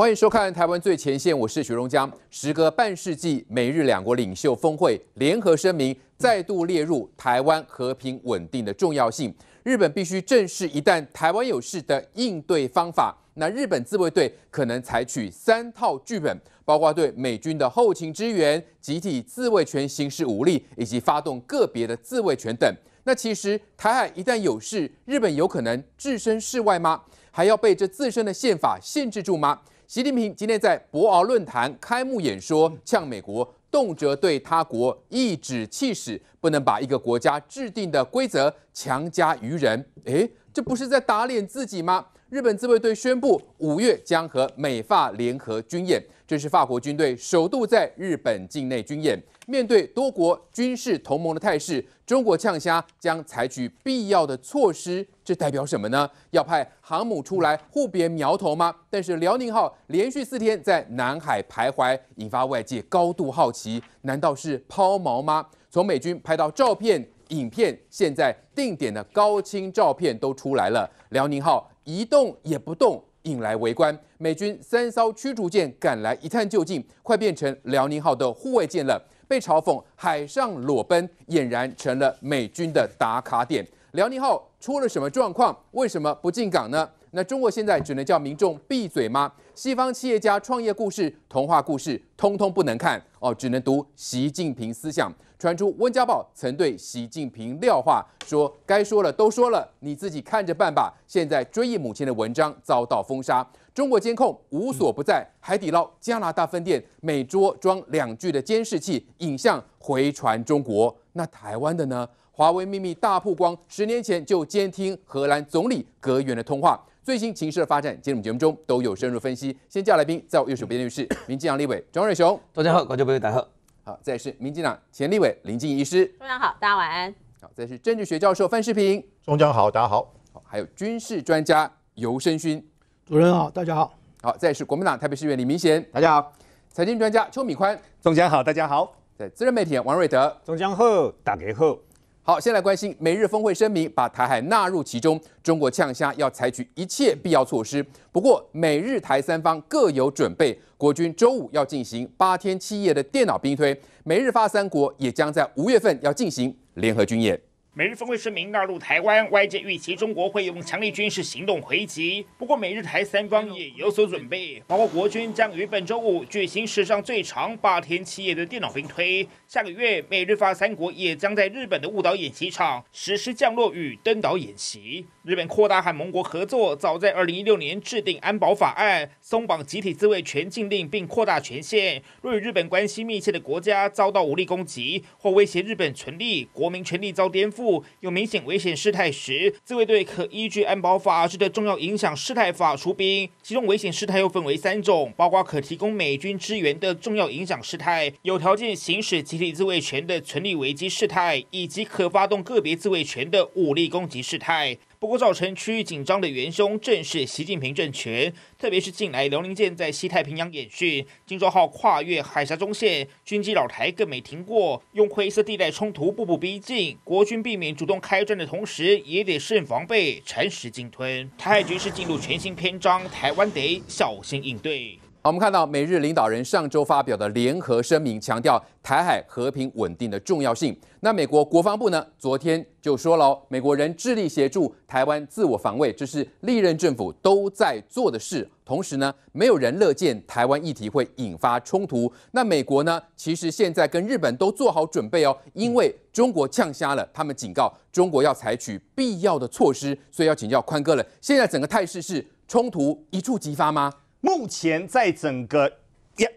欢迎收看《台湾最前线》，我是徐荣江。时隔半世纪，美日两国领袖峰会联合声明再度列入台湾和平稳定的重要性。日本必须正视一旦台湾有事的应对方法。那日本自卫队可能采取三套剧本，包括对美军的后勤支援、集体自卫权行使武力，以及发动个别的自卫权等。那其实台海一旦有事，日本有可能置身事外吗？还要被这自身的宪法限制住吗？习近平今天在博鳌论坛开幕演说，呛美国动辄对他国颐指气使，不能把一个国家制定的规则强加于人。诶，这不是在打脸自己吗？日本自卫队宣布，五月将和美法联合军演，这是法国军队首度在日本境内军演。面对多国军事同盟的态势，中国呛虾将采取必要的措施，这代表什么呢？要派航母出来护别苗头吗？但是辽宁号连续四天在南海徘徊，引发外界高度好奇，难道是抛锚吗？从美军拍到照片、影片，现在定点的高清照片都出来了，辽宁号一动也不动，引来围观。美军三艘驱逐舰赶来一探究竟，快变成辽宁号的护卫舰了。被嘲讽海上裸奔，俨然成了美军的打卡点。辽宁号出了什么状况？为什么不进港呢？那中国现在只能叫民众闭嘴吗？西方企业家创业故事、童话故事，通通不能看哦，只能读习近平思想。传出温家宝曾对习近平撂话说：“该说了都说了，你自己看着办吧。”现在追忆母亲的文章遭到封杀。中国监控无所不在，海底捞加拿大分店每桌装两具的监视器，影像回传中国。那台湾的呢？华为秘密大曝光，十年前就监听荷兰总理格员的通话。最新情势的发展，节目中都有深入分析。先叫来宾，在我右手边的律师，民进党立委庄瑞雄，大家好，各位朋友，大家好。好，再是民进党前立委林静一医师，中央好，大家晚安。好，再是政治学教授范世平，中央好，大家好。好，还有军事专家尤生勋。主任好，大家好。好，再是国民党台北市议员李明贤，大家好。财经专家邱敏宽，中江好，大家好。在资深媒体王瑞德，中江好，大杰好。好，先来关心美日峰会声明，把台海纳入其中，中国呛虾要采取一切必要措施。不过，美日台三方各有准备，国军周五要进行八天七夜的电脑兵推，美日发三国也将在五月份要进行联合军演。美日峰会声明纳入台湾，外界预期中国会用强力军事行动回击。不过，美日台三方也有所准备，包括国军将于本周五举行史上最长八天七夜的电脑兵推。下个月，美日法三国也将在日本的误导演习场实施降落与登岛演习。日本扩大和盟国合作，早在2016年制定安保法案，松绑集体自卫权禁令，并扩大权限。若与日本关系密切的国家遭到武力攻击，或威胁日本存立、国民权利遭颠覆。有明显危险事态时，自卫队可依据《安保法》制的重要影响事态法出兵。其中危险事态又分为三种，包括可提供美军支援的重要影响事态、有条件行使集体自卫权的成立危机事态，以及可发动个别自卫权的武力攻击事态。不过，造成区域紧张的元凶正是习近平政权，特别是近来辽宁舰在西太平洋演训，金州号跨越海峡中线，军机老台更没停过，用灰色地带冲突步步逼近。国军避免主动开战的同时，也得慎防备，蚕食鲸吞。台海局势进入全新篇章，台湾得小心应对。好，我们看到美日领导人上周发表的联合声明，强调台海和平稳定的重要性。那美国国防部呢？昨天就说哦，美国人致力协助台湾自我防卫，这是历任政府都在做的事。同时呢，没有人乐见台湾议题会引发冲突。那美国呢？其实现在跟日本都做好准备哦，因为中国呛瞎了，他们警告中国要采取必要的措施，所以要请教宽哥了。现在整个态势是冲突一触即发吗？目前在整个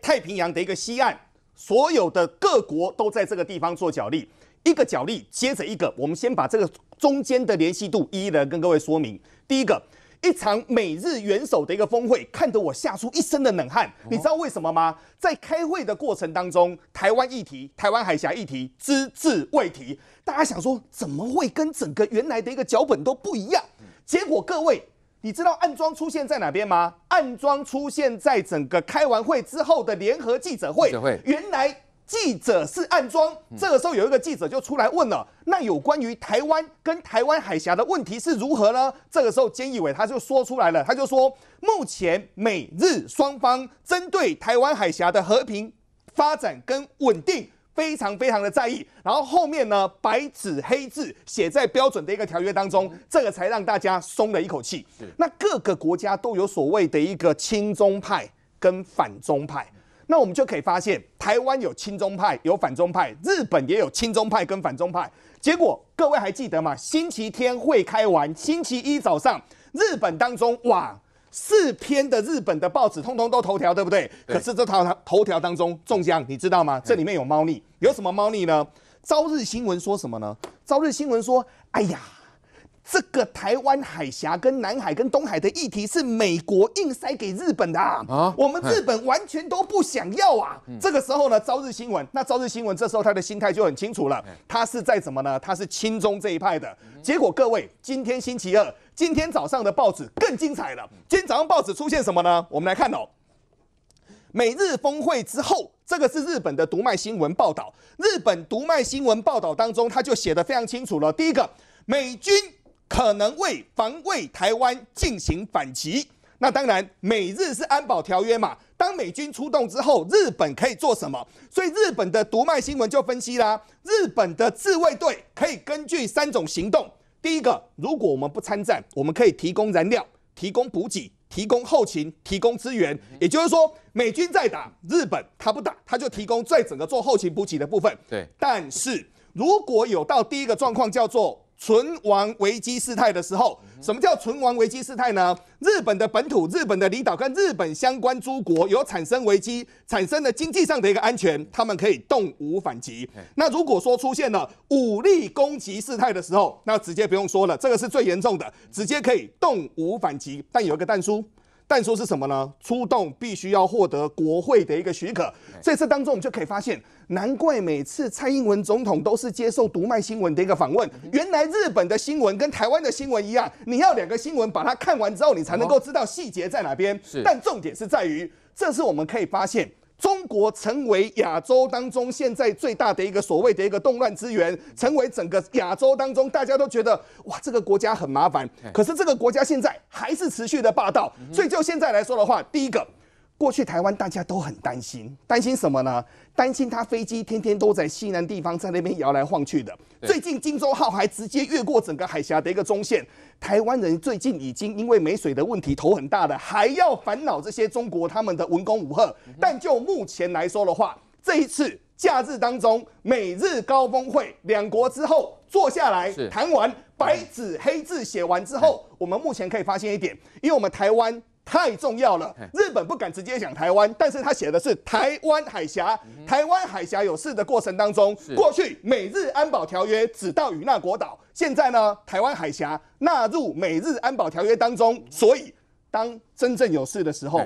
太平洋的一个西岸，所有的各国都在这个地方做角力，一个角力接着一个。我们先把这个中间的联系度一一的跟各位说明。第一个，一场美日元首的一个峰会，看得我吓出一身的冷汗。你知道为什么吗？在开会的过程当中，台湾议题、台湾海峡议题只字未提。大家想说，怎么会跟整个原来的一个脚本都不一样？结果各位。你知道暗装出现在哪边吗？暗装出现在整个开完会之后的联合记者会。原来记者是暗装，这个时候有一个记者就出来问了：那有关于台湾跟台湾海峡的问题是如何呢？这个时候，菅义伟他就说出来了，他就说：目前美日双方针对台湾海峡的和平发展跟稳定。非常非常的在意，然后后面呢，白纸黑字写在标准的一个条约当中，这个才让大家松了一口气。那各个国家都有所谓的一个亲中派跟反中派，那我们就可以发现，台湾有亲中派有反中派，日本也有亲中派跟反中派。结果各位还记得吗？星期天会开完，星期一早上，日本当中哇。四篇的日本的报纸通通都头条，对不对？可是这套头头条当中中奖，你知道吗？这里面有猫腻，有什么猫腻呢？朝日新闻说什么呢？朝日新闻说：“哎呀，这个台湾海峡跟南海跟东海的议题是美国硬塞给日本的啊，我们日本完全都不想要啊。”这个时候呢，朝日新闻，那朝日新闻这时候他的心态就很清楚了，他是在什么呢？他是亲中这一派的。结果各位，今天星期二。今天早上的报纸更精彩了。今天早上报纸出现什么呢？我们来看哦。美日峰会之后，这个是日本的读卖新闻报道。日本读卖新闻报道当中，他就写的非常清楚了。第一个，美军可能为防卫台湾进行反击。那当然，美日是安保条约嘛。当美军出动之后，日本可以做什么？所以日本的读卖新闻就分析啦，日本的自卫队可以根据三种行动。第一个，如果我们不参战，我们可以提供燃料、提供补给、提供后勤、提供资源。也就是说，美军在打日本，他不打，他就提供在整个做后勤补给的部分。对，但是如果有到第一个状况，叫做。存亡危机事态的时候，什么叫存亡危机事态呢？日本的本土、日本的离岛跟日本相关诸国有产生危机，产生了经济上的一个安全，他们可以动武反击。那如果说出现了武力攻击事态的时候，那直接不用说了，这个是最严重的，直接可以动武反击。但有一个但书。但说是什么呢？出动必须要获得国会的一个许可，这次当中我们就可以发现，难怪每次蔡英文总统都是接受读卖新闻的一个访问。原来日本的新闻跟台湾的新闻一样，你要两个新闻把它看完之后，你才能够知道细节在哪边。但重点是在于，这是我们可以发现。中国成为亚洲当中现在最大的一个所谓的一个动乱之源，成为整个亚洲当中大家都觉得哇，这个国家很麻烦。可是这个国家现在还是持续的霸道，所以就现在来说的话，第一个。过去台湾大家都很担心，担心什么呢？担心他飞机天天都在西南地方，在那边摇来晃去的。最近“金州号”还直接越过整个海峡的一个中线。台湾人最近已经因为没水的问题头很大的，还要烦恼这些中国他们的文攻武赫。但就目前来说的话，这一次假日当中，美日高峰会两国之后坐下来谈完，白纸黑字写完之后，我们目前可以发现一点，因为我们台湾。太重要了，日本不敢直接讲台湾，但是他写的是台湾海峡。台湾海峡有事的过程当中，过去美日安保条约只到与那国岛，现在呢，台湾海峡纳入美日安保条约当中，所以当真正有事的时候。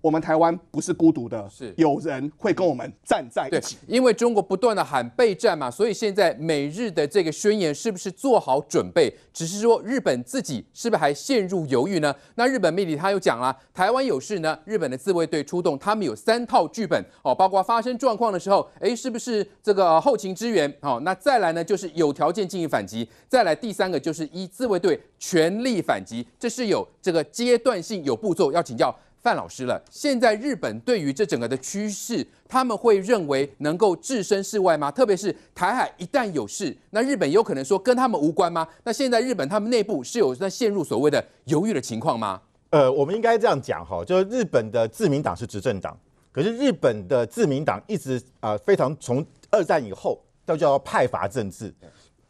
我们台湾不是孤独的，是有人会跟我们站在一起。因为中国不断的喊备战嘛，所以现在美日的这个宣言是不是做好准备？只是说日本自己是不是还陷入犹豫呢？那日本媒体他又讲了，台湾有事呢，日本的自卫队出动，他们有三套剧本哦，包括发生状况的时候，哎，是不是这个后勤支援？哦，那再来呢，就是有条件进行反击，再来第三个就是以自卫队全力反击，这是有这个阶段性有步骤要请教。范老师了，现在日本对于这整个的趋势，他们会认为能够置身事外吗？特别是台海一旦有事，那日本有可能说跟他们无关吗？那现在日本他们内部是有在陷入所谓的犹豫的情况吗？呃，我们应该这样讲哈，就日本的自民党是执政党，可是日本的自民党一直啊非常从二战以后都叫派阀政治，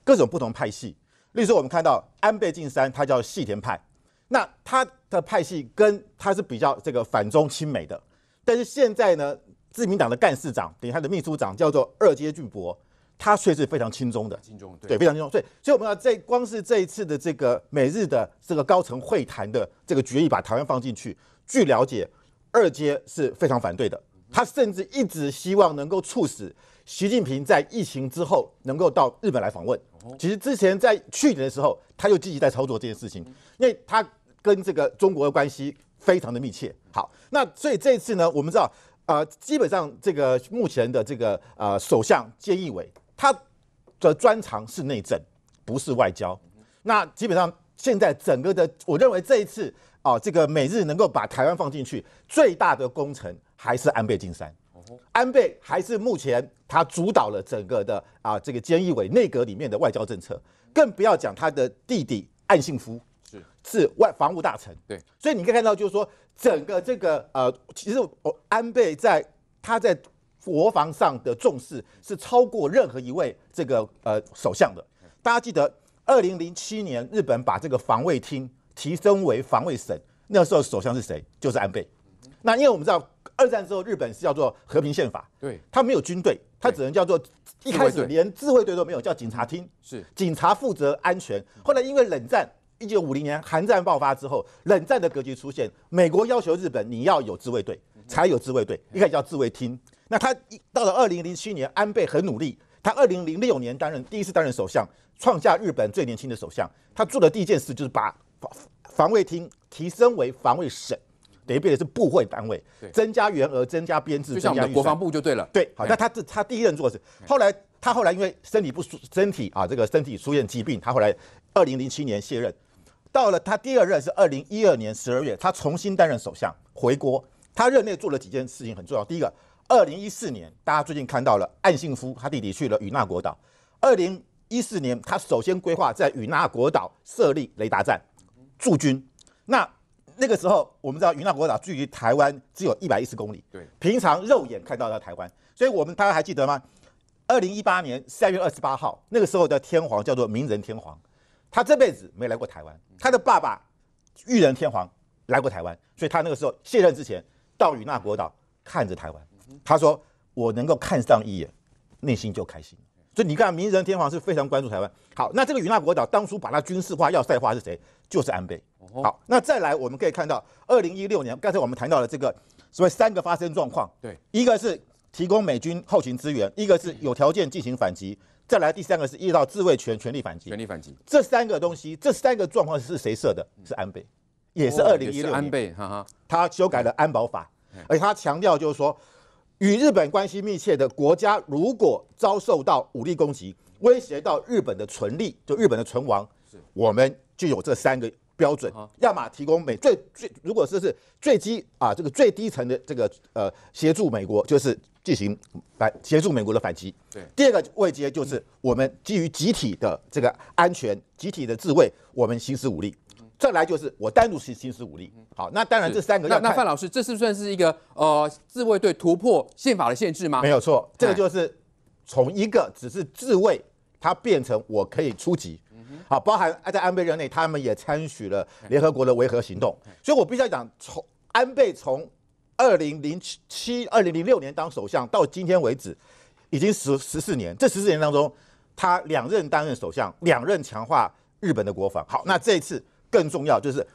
各种不同派系。例如我们看到安倍晋三，他叫细田派。那他的派系跟他是比较这个反中亲美的，但是现在呢，自民党的干事长等于他的秘书长叫做二阶俊博，他却是非常轻松的。轻松对，非常松。所以，所以我们要在光是这一次的这个美日的这个高层会谈的这个决议把台湾放进去，据了解，二阶是非常反对的。他甚至一直希望能够促使习近平在疫情之后能够到日本来访问。其实之前在去年的时候，他又积极在操作这件事情，因为他。跟这个中国的关系非常的密切。好，那所以这一次呢，我们知道，呃，基本上这个目前的这个呃首相菅义伟，他的专长是内政，不是外交。那基本上现在整个的，我认为这一次啊，这个美日能够把台湾放进去，最大的工程还是安倍晋三。安倍还是目前他主导了整个的啊这个菅义伟内阁里面的外交政策，更不要讲他的弟弟岸信夫。是是外防务大臣，对，所以你可以看到，就是说整个这个呃，其实我安倍在他在国防上的重视是超过任何一位这个呃首相的。大家记得，二零零七年日本把这个防卫厅提升为防卫省，那时候首相是谁？就是安倍。那因为我们知道，二战之后日本是叫做和平宪法，对，他没有军队，他只能叫做一开始连自卫队都没有，叫警察厅，是警察负责安全。后来因为冷战。一九五零年，韩战爆发之后，冷战的格局出现。美国要求日本，你要有自卫队，才有自卫队。一开始叫自卫厅。那他到了二零零七年，安倍很努力。他二零零六年担任第一次担任首相，创下日本最年轻的首相。他做的第一件事就是把防防卫厅提升为防卫省，等于变的是部会单位，增加员额，增加编制，增加国防部就对了。对，好，那他这他第一任做的是。后来他后来因为身体不舒，身体啊，这个身体出现疾病，他后来二零零七年卸任。到了他第二任是二零一二年十二月，他重新担任首相回国。他任内做了几件事情很重要。第一个，二零一四年，大家最近看到了岸信夫他弟弟去了与那国岛。二零一四年，他首先规划在与那国岛设立雷达站驻军。那那个时候，我们知道与那国岛距离台湾只有一百一十公里，对，平常肉眼看到的台湾。所以我们大家还记得吗？二零一八年三月二十八号，那个时候的天皇叫做明仁天皇。他这辈子没来过台湾，他的爸爸裕仁天皇来过台湾，所以他那个时候卸任之前到与那国岛看着台湾，他说我能够看上一眼，内心就开心。所以你看，明仁天皇是非常关注台湾。好，那这个与那国岛当初把它军事化、要塞化是谁？就是安倍。好，那再来我们可以看到，二零一六年刚才我们谈到了这个所谓三个发生状况，对，一个是提供美军后勤资源，一个是有条件进行反击。再来第三个是遇到自卫权全力反击，全力反击。这三个东西，这三个状况是谁设的？是安倍，也是二零一六安倍，哈哈。他修改了安保法，而且他强调就是说，与日本关系密切的国家如果遭受到武力攻击，威胁到日本的存立，就日本的存亡，我们就有这三个。标准啊，亚提供美最最，如果说是最低啊，这个最低层的这个呃，协助美国就是进行反协助美国的反击。对，第二个位阶就是我们基于集体的这个安全、集体的自卫，我们行使武力。再来就是我单独行行使武力。好，那当然这三个要。那范老师，这是算是一个呃自卫队突破宪法的限制吗？没有错，这个就是从一个只是自卫，它变成我可以出击。好，包含在安倍任内，他们也参与了联合国的维和行动。所以我必须要讲，从安倍从二零零七二零零六年当首相到今天为止，已经十十四年。这十四年当中，他两任担任首相，两任强化日本的国防。好，那这一次更重要就是，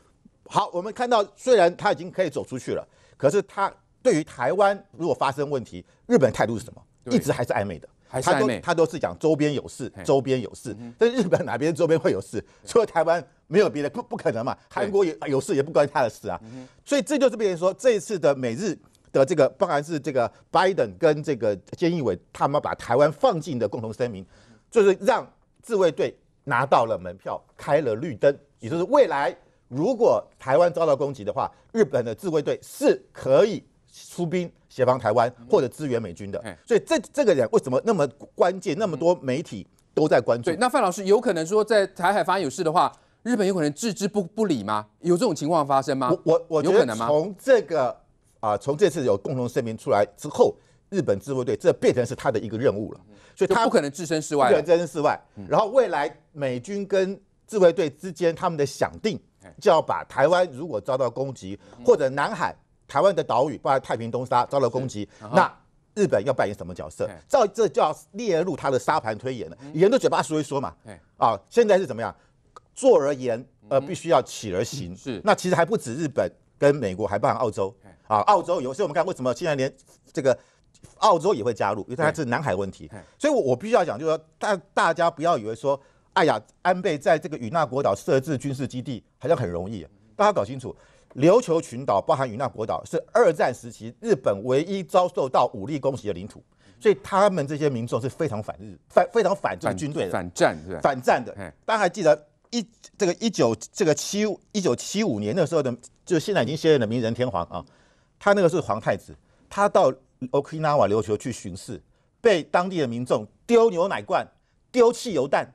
好，我们看到虽然他已经可以走出去了，可是他对于台湾如果发生问题，日本态度是什么？一直还是暧昧的。他都他都是讲周边有事，周边有事。但日本哪边周边会有事？除了台湾，没有别的，不不可能嘛。韩国有有事也不关他的事啊。所以这就是别人说这一次的美日的这个，不管是这个拜登跟这个菅义伟他们把台湾放进的共同声明，就是让自卫队拿到了门票，开了绿灯，也就是未来如果台湾遭到攻击的话，日本的自卫队是可以。出兵协防台湾或者支援美军的，所以这这个人为什么那么关键？那么多媒体都在关注。对，那范老师有可能说，在台海发生有事的话，日本有可能置之不不理吗？有这种情况发生吗？我我我觉得从这个啊，从这次有共同声明出来之后，日本自卫队这变成是他的一个任务了，所以他不可能置身事外。置身事外。然后未来美军跟自卫队之间他们的想定，就要把台湾如果遭到攻击或者南海。台湾的岛屿，包括太平东沙遭到攻击，那日本要扮演什么角色？照这就要列入他的沙盘推演了。以人的嘴巴说一说嘛，啊，现在是怎么样？坐而言，呃，必须要起而行。是，那其实还不止日本跟美国，还包含澳洲。啊，澳洲有些我们看，为什么现在连这个澳洲也会加入？因为它是南海问题。所以我我必须要讲，就说大大家不要以为说，哎呀，安倍在这个与那国岛设置军事基地好像很容易，大家搞清楚。琉球群岛包含与那国岛，是二战时期日本唯一遭受到武力攻击的领土，所以他们这些民众是非常反日、反非常反这个军队的、反战的。反战的。大家还记得一这个一九这个七一九七五年那时候的，就现在已经卸任的明仁天皇啊，他那个是皇太子，他到 Okinawa 琉球去巡视，被当地的民众丢牛奶罐、丢汽油弹，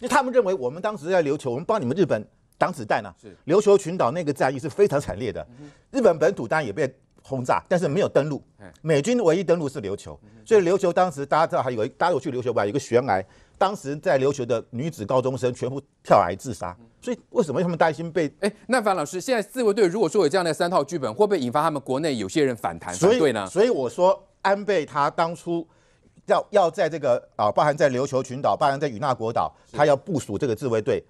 就他们认为我们当时在琉球，我们帮你们日本。挡子弹呢？是琉球群岛那个战役是非常惨烈的。日本本土当然也被轰炸，但是没有登陆。美军唯一登陆是琉球，所以琉球当时大家知道，还有一大家有去琉球吧，有一个悬崖，当时在琉球的女子高中生全部跳崖自杀。所以为什么他们担心被？哎，那樊老师，现在自卫队如果说有这样的三套剧本，会不会引发他们国内有些人反弹以对呢？所以我说，安倍他当初要要在这个啊，包含在琉球群岛，包含在与那国岛，他要部署这个自卫队。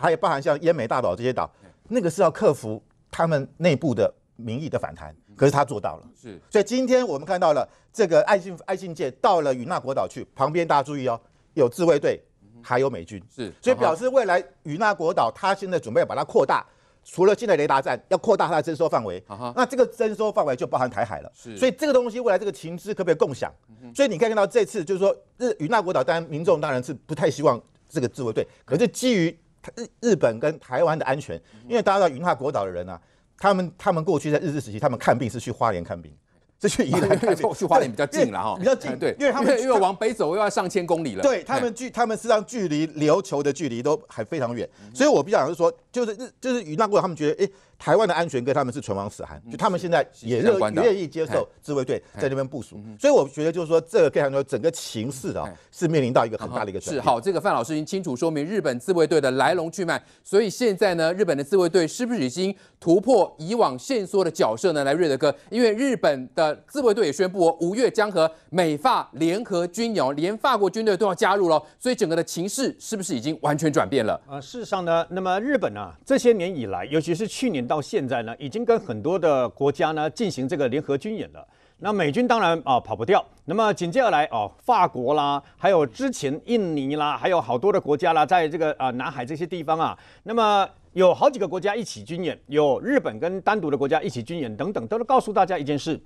还有包含像奄美大岛这些岛，那个是要克服他们内部的民意的反弹，可是他做到了。是，所以今天我们看到了这个爱信爱信界到了与那国岛去，旁边大家注意哦，有自卫队，还有美军。是，所以表示未来与那国岛他现在准备把它扩大，除了现在雷达站，要扩大它的征收范围。那这个征收范围就包含台海了。是，所以这个东西未来这个情资可不可以共享？所以你可以看到这次就是说日与那国岛，当然民众当然是不太希望这个自卫队，可是基于日日本跟台湾的安全，因为大家知道云霸国岛的人啊，他们他们过去在日治时期，他们看病是去花莲看病，是去宜兰看病，去 花莲比较近了哈，比较近，对，因为他们因为往北走又要上千公里了，对，他们距他们实际上距离琉球的距离都还非常远，所以我比较想是说，就是日就是云那国，他们觉得哎。台湾的安全哥，他们是唇亡齿寒，就他们现在也乐愿意接受自卫队在那边部署，所以我觉得就是说，这个非常多整个情势啊是面临到一个很大的一个转变。是好，这个范老师已经清楚说明日本自卫队的来龙去脉，所以现在呢，日本的自卫队是不是已经突破以往线索的角色呢？来瑞德哥，因为日本的自卫队也宣布，五月江河美法联合军哦，连法国军队都要加入了，所以整个的情势是不是已经完全转变了？呃，事实上呢，那么日本呢，这些年以来，尤其是去年。到现在呢，已经跟很多的国家呢进行这个联合军演了。那美军当然啊跑不掉。那么紧接而来啊，法国啦，还有之前印尼啦，还有好多的国家啦，在这个啊南海这些地方啊，那么有好几个国家一起军演，有日本跟单独的国家一起军演等等，都是告诉大家一件事：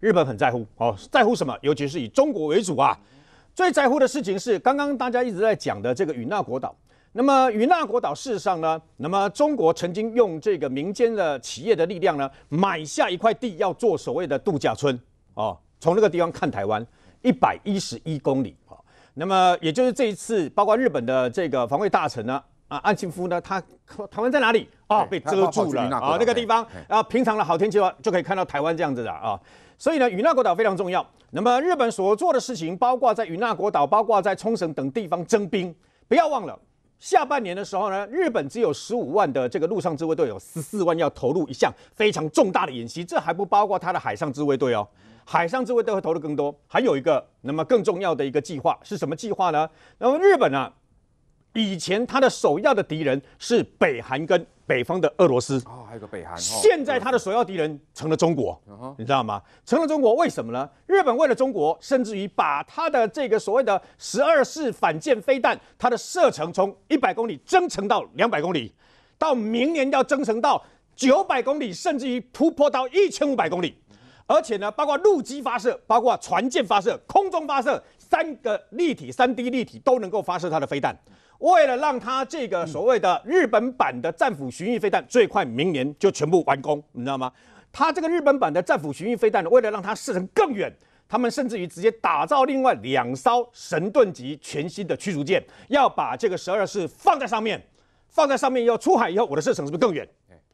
日本很在乎哦，在乎什么？尤其是以中国为主啊，最在乎的事情是刚刚大家一直在讲的这个与那国岛。那么与那国岛事实上呢，那么中国曾经用这个民间的企业的力量呢，买下一块地要做所谓的度假村哦。从那个地方看台湾，一百一十一公里啊。那么也就是这一次，包括日本的这个防卫大臣呢，啊岸信夫呢，他台湾在哪里啊？被遮住了啊那个地方。然后平常的好天气的话，就可以看到台湾这样子的啊。所以呢，与那国岛非常重要。那么日本所做的事情，包括在与那国岛，包括在冲绳等地方征兵，不要忘了。下半年的时候呢，日本只有十五万的这个陆上自卫队，有十四万要投入一项非常重大的演习，这还不包括他的海上自卫队哦。海上自卫队会投入更多。还有一个那么更重要的一个计划是什么计划呢？那么日本啊，以前他的首要的敌人是北韩跟。北方的俄罗斯啊，还有个北韩。现在他的首要敌人成了中国，你知道吗？成了中国，为什么呢？日本为了中国，甚至于把他的这个所谓的十二式反舰飞弹，它的射程从一百公里增程到两百公里，到明年要增程到九百公里，甚至于突破到一千五百公里。而且呢，包括陆基发射、包括船舰发射、空中发射，三个立体、三 D 立体都能够发射它的飞弹。为了让他这个所谓的日本版的战斧巡弋飞弹最快明年就全部完工，你知道吗？他这个日本版的战斧巡弋飞弹，为了让它射程更远，他们甚至于直接打造另外两艘神盾级全新的驱逐舰，要把这个十二式放在上面，放在上面以后出海以后，我的射程是不是更远？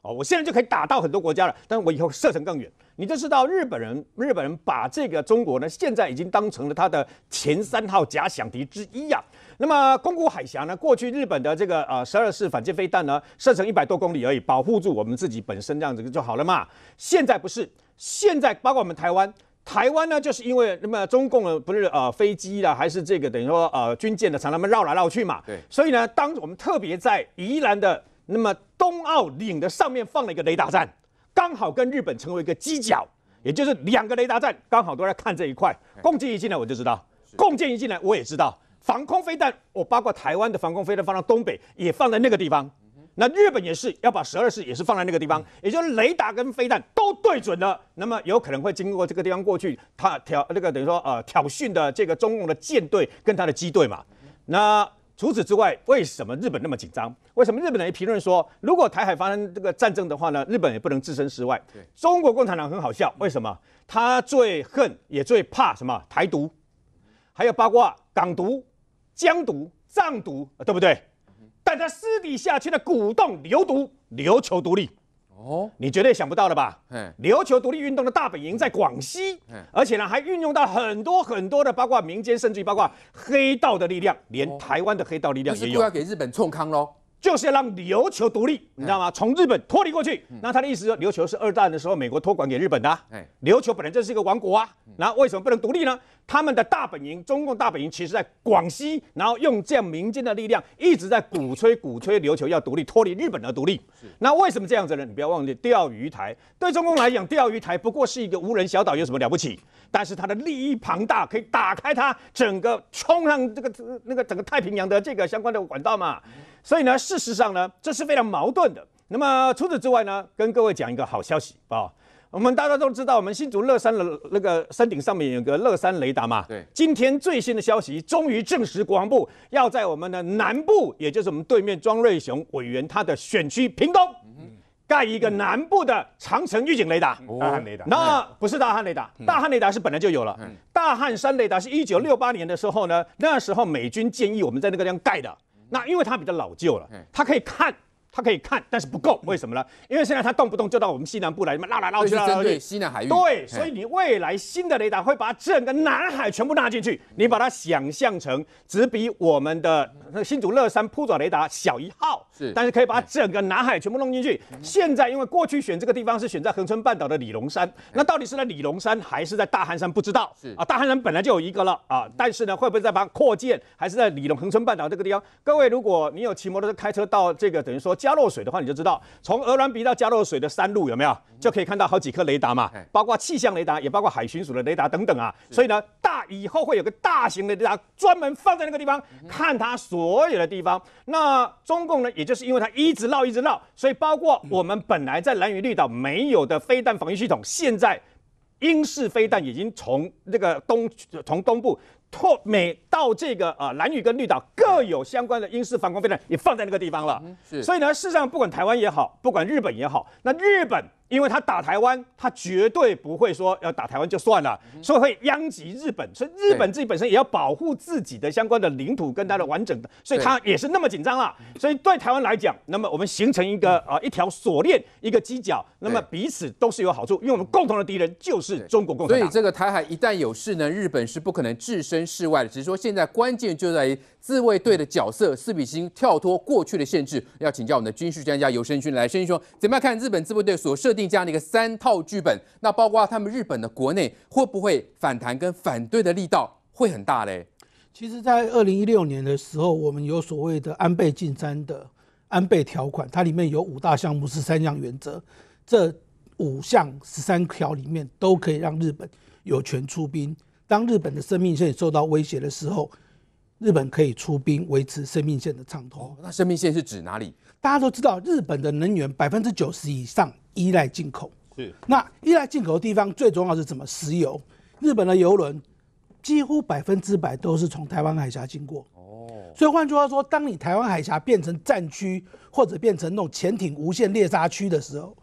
哦，我现在就可以打到很多国家了，但我以后射程更远。你就知道，日本人日本人把这个中国呢，现在已经当成了他的前三号假想敌之一呀。那么，宫古海峡呢，过去日本的这个呃十二式反舰飞弹呢，射程一百多公里而已，保护住我们自己本身这样子就好了嘛。现在不是，现在包括我们台湾，台湾呢就是因为那么中共的不是呃飞机啦，还是这个等于说呃军舰的，常他们绕来绕去嘛。对，所以呢，当我们特别在宜兰的那么东澳岭的上面放了一个雷达站。刚好跟日本成为一个犄角，也就是两个雷达站刚好都在看这一块。共建一进来我就知道，共建一进来我也知道，防空飞弹我包括台湾的防空飞弹放到东北也放在那个地方。那日本也是要把十二式也是放在那个地方，也就是雷达跟飞弹都对准了。那么有可能会经过这个地方过去，他挑那个等于说呃挑衅的这个中共的舰队跟他的机队嘛。那除此之外，为什么日本那么紧张？为什么日本人评论说，如果台海发生这个战争的话呢？日本也不能置身事外。中国共产党很好笑，为什么？他最恨也最怕什么？台独，还有包括港独、疆独、藏独，对不对？但他私底下却在鼓动流独，琉球独立。哦，你绝对想不到的吧？琉球独立运动的大本营在广西，而且呢还运用到很多很多的，包括民间，甚至于包括黑道的力量，连台湾的黑道力量也有，是要给日本冲康喽。就是要让琉球独立，你知道吗？从日本脱离过去。那他的意思说，琉球是二战的时候美国托管给日本的。琉球本来就是一个王国啊，那为什么不能独立呢？他们的大本营，中共大本营，其实在广西，然后用这样民间的力量一直在鼓吹、鼓吹琉球要独立，脱离日本而独立。那为什么这样子呢？你不要忘记钓鱼台，对中共来讲，钓鱼台不过是一个无人小岛，有什么了不起？但是它的利益庞大，可以打开它整个冲上这个那个整个太平洋的这个相关的管道嘛。所以呢，事实上呢，这是非常矛盾的。那么除此之外呢，跟各位讲一个好消息啊，我们大家都知道，我们新竹乐山的那个山顶上面有个乐山雷达嘛。对。今天最新的消息，终于证实国防部要在我们的南部，也就是我们对面庄瑞雄委员他的选区屏东，盖一个南部的长城预警雷达。大汉雷达，那不是大汉雷达，大汉雷达是本来就有了。大汉山雷达是一九六八年的时候呢，那时候美军建议我们在那个地方盖的。那因为它比较老旧了，它可以看。他可以看，但是不够，为什么呢？因为现在他动不动就到我们西南部来，你来绕去了。对西南海域。对，所以你未来新的雷达会把整个南海全部纳进去。你把它想象成只比我们的新竹乐山铺爪雷达小一号，是，但是可以把整个南海全部弄进去。现在因为过去选这个地方是选在恒春半岛的李龙山，那到底是在李龙山还是在大汉山不知道？是啊，大汉山本来就有一个了啊，但是呢，会不会再把扩建，还是在李龙恒春半岛这个地方？各位，如果你有骑摩托车、开车到这个等于说。加洛水的话，你就知道从鹅銮鼻到加洛水的山路有没有，就可以看到好几颗雷达嘛，包括气象雷达，也包括海巡署的雷达等等啊。所以呢，大以后会有个大型的雷达，专门放在那个地方，看它所有的地方。那中共呢，也就是因为它一直绕，一直绕，所以包括我们本来在蓝屿绿岛没有的飞弹防御系统，现在英式飞弹已经从那个东从东部。拓美到这个啊，蓝屿跟绿岛各有相关的英式防空飞弹，也放在那个地方了。所以呢，事实上不管台湾也好，不管日本也好，那日本。因为他打台湾，他绝对不会说要打台湾就算了，所以会殃及日本，所以日本自己本身也要保护自己的相关的领土跟它的完整的，所以他也是那么紧张啊。所以对台湾来讲，那么我们形成一个啊一条锁链，一个犄角，那么彼此都是有好处，因为我们共同的敌人就是中国共产党。所以这个台海一旦有事呢，日本是不可能置身事外的，只是说现在关键就在于。自卫队的角色，四比星跳脱过去的限制，要请教我们的军事专家尤生勋来。生勋兄，怎么样看日本自卫队所设定这样的一个三套剧本？那包括他们日本的国内会不会反弹，跟反对的力道会很大嘞？其实，在二零一六年的时候，我们有所谓的安倍晋三的安倍条款，它里面有五大项目，是三项原则。这五项十三条里面，都可以让日本有权出兵。当日本的生命线受到威胁的时候。日本可以出兵维持生命线的畅通。那生命线是指哪里？大家都知道，日本的能源百分之九十以上依赖进口。是。那依赖进口的地方最重要是什么？石油。日本的油轮几乎百分之百都是从台湾海峡经过。哦。所以换句话说，当你台湾海峡变成战区，或者变成那种潜艇无限猎杀区的时候，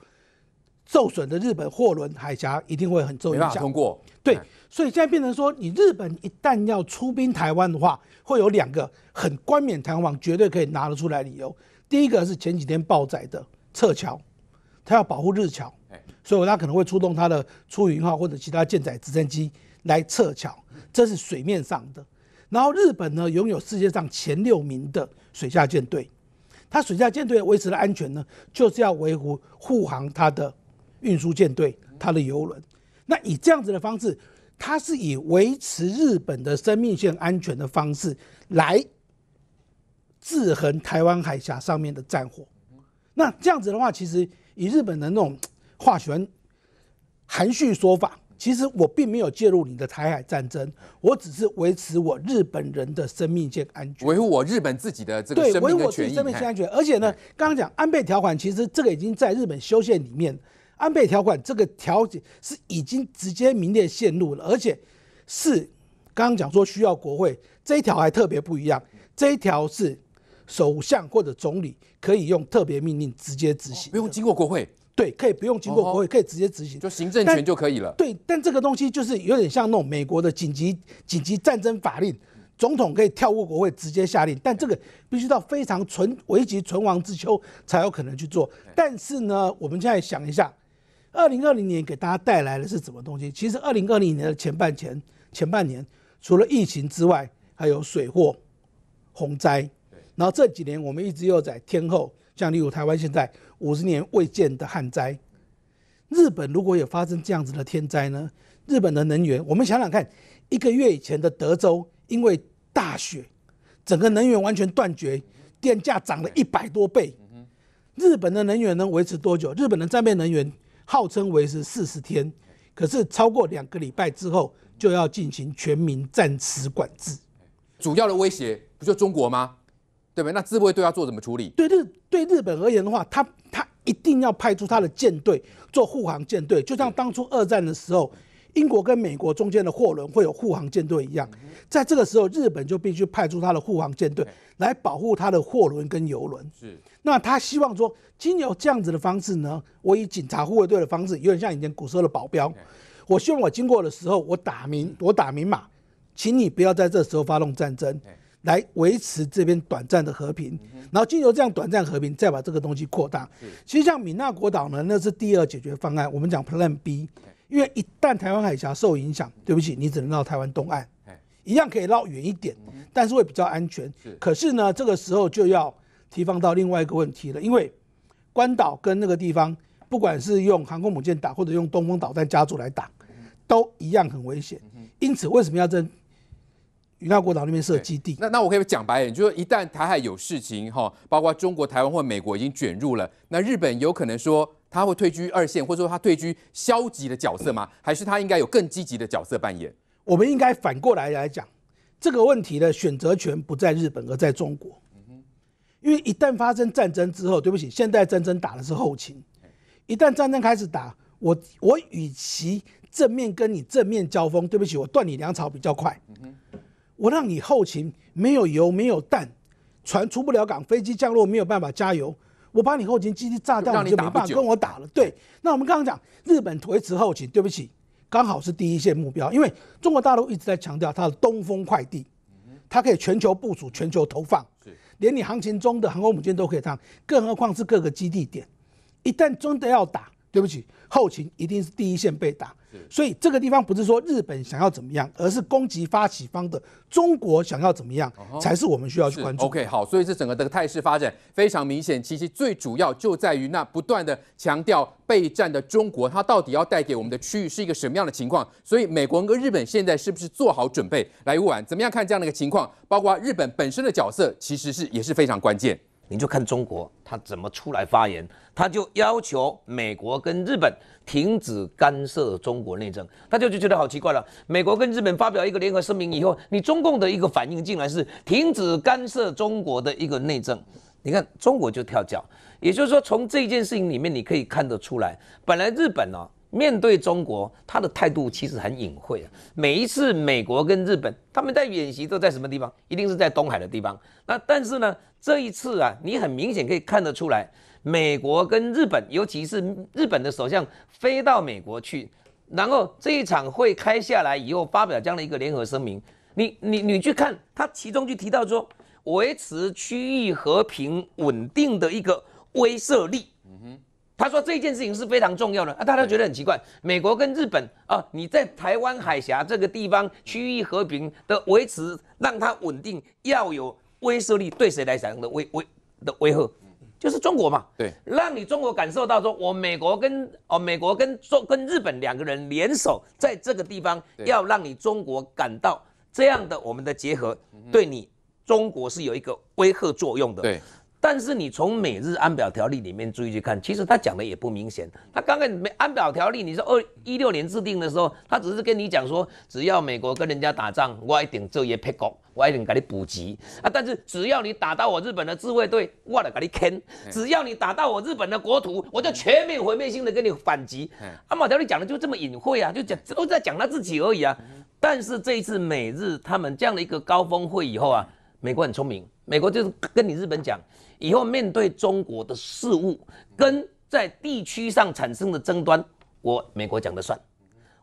受损的日本货轮海峡一定会很受影响。通过。对。所以现在变成说，你日本一旦要出兵台湾的话，会有两个很冠冕堂皇、绝对可以拿得出来理由。第一个是前几天爆载的撤侨，他要保护日侨，所以他可能会出动他的出云号或者其他舰载直升机来撤侨，这是水面上的。然后日本呢拥有世界上前六名的水下舰队，他水下舰队维持的安全呢，就是要维护护航它的运输舰队、它的游轮。那以这样子的方式。它是以维持日本的生命线安全的方式来制衡台湾海峡上面的战火。那这样子的话，其实以日本的那种话，含蓄说法，其实我并没有介入你的台海战争，我只是维持我日本人的生命线安全，维护我日本自己的这个对维护我自的生命线安全。而且呢，刚刚讲安倍条款，其实这个已经在日本修宪里面。安倍条款这个条件是已经直接名列线路了，而且是刚刚讲说需要国会这一条还特别不一样，这一条是首相或者总理可以用特别命令直接执行，不用经过国会。对，可以不用经过国会，可以直接执行，就行政权就可以了。对，但这个东西就是有点像那种美国的紧急紧急战争法令，总统可以跳过国会直接下令，但这个必须到非常存危急存亡之秋才有可能去做。但是呢，我们现在想一下。二零二零年给大家带来的是什么东西？其实二零二零年的前半前前半年，除了疫情之外，还有水货、洪灾。然后这几年我们一直又在天后，像例如台湾现在五十年未见的旱灾，日本如果有发生这样子的天灾呢？日本的能源，我们想想看，一个月以前的德州因为大雪，整个能源完全断绝，电价涨了一百多倍。日本的能源能维持多久？日本的战备能源？号称维持四十天，可是超过两个礼拜之后，就要进行全民暂时管制。主要的威胁不就中国吗？对不对？那自卫队要做怎么处理？对日对日本而言的话，他他一定要派出他的舰队做护航舰队，就像当初二战的时候。英国跟美国中间的货轮会有护航舰队一样，在这个时候，日本就必须派出他的护航舰队来保护他的货轮跟游轮。是，那他希望说，金牛这样子的方式呢，我以警察护卫队的方式，有点像以前古时候的保镖。我希望我经过的时候，我打明我打明码，请你不要在这时候发动战争，来维持这边短暂的和平。然后，金牛这样短暂和平，再把这个东西扩大。其实，像米纳国岛呢，那是第二解决方案，我们讲 Plan B。因为一旦台湾海峡受影响，对不起，你只能绕台湾东岸，一样可以绕远一点，但是会比较安全。可是呢，这个时候就要提放到另外一个问题了，因为关岛跟那个地方，不管是用航空母舰打，或者用东风导弹家族来打，都一样很危险。因此，为什么要在与他国岛那边设基地？那那我可以讲白一点，就是一旦台海有事情哈，包括中国、台湾或美国已经卷入了，那日本有可能说。他会退居二线，或者说他退居消极的角色吗？还是他应该有更积极的角色扮演？我们应该反过来来讲，这个问题的选择权不在日本，而在中国。因为一旦发生战争之后，对不起，现代战争打的是后勤。一旦战争开始打，我我与其正面跟你正面交锋，对不起，我断你粮草比较快。我让你后勤没有油没有弹，船出不了港，飞机降落没有办法加油。我把你后勤基地炸掉，你就没办法跟我打了。对，那我们刚刚讲日本维持后勤，对不起，刚好是第一线目标，因为中国大陆一直在强调它的东风快递，它可以全球部署、全球投放，连你航行中的航空母舰都可以打，更何况是各个基地点。一旦真的要打，对不起，后勤一定是第一线被打。所以这个地方不是说日本想要怎么样，而是攻击发起方的中国想要怎么样，才是我们需要去关注。OK，好，所以这整个的态势发展非常明显。其实最主要就在于那不断的强调备战的中国，它到底要带给我们的区域是一个什么样的情况？所以美国跟日本现在是不是做好准备来玩？怎么样看这样的一个情况？包括日本本身的角色，其实是也是非常关键。你就看中国他怎么出来发言，他就要求美国跟日本停止干涉中国内政，大家就觉得好奇怪了。美国跟日本发表一个联合声明以后，你中共的一个反应竟然是停止干涉中国的一个内政，你看中国就跳脚。也就是说，从这件事情里面你可以看得出来，本来日本呢。面对中国，他的态度其实很隐晦。每一次美国跟日本他们在演习都在什么地方，一定是在东海的地方。那但是呢，这一次啊，你很明显可以看得出来，美国跟日本，尤其是日本的首相飞到美国去，然后这一场会开下来以后，发表这样的一个联合声明。你你你去看，他其中就提到说，维持区域和平稳定的一个威慑力。他说这一件事情是非常重要的啊！大家觉得很奇怪，美国跟日本啊，你在台湾海峡这个地方区域和平的维持，让它稳定要有威慑力，对谁来讲生的威威的威吓？就是中国嘛。对，让你中国感受到说，我美国跟哦，美国跟中跟日本两个人联手在这个地方，要让你中国感到这样的我们的结合，对你中国是有一个威吓作用的。对。但是你从美日安保条例里面注意去看，其实他讲的也不明显。他刚刚美安保条例，你说二一六年制定的时候，他只是跟你讲说，只要美国跟人家打仗，我一定 pick 配国，我一定给你补给啊。但是只要你打到我日本的自卫队，我来给你坑；只要你打到我日本的国土，我就全面毁灭性的跟你反击。安保条例讲的就这么隐晦啊，就讲都在讲他自己而已啊。但是这一次美日他们这样的一个高峰会以后啊，美国很聪明，美国就是跟你日本讲。以后面对中国的事物，跟在地区上产生的争端，我美国讲的算，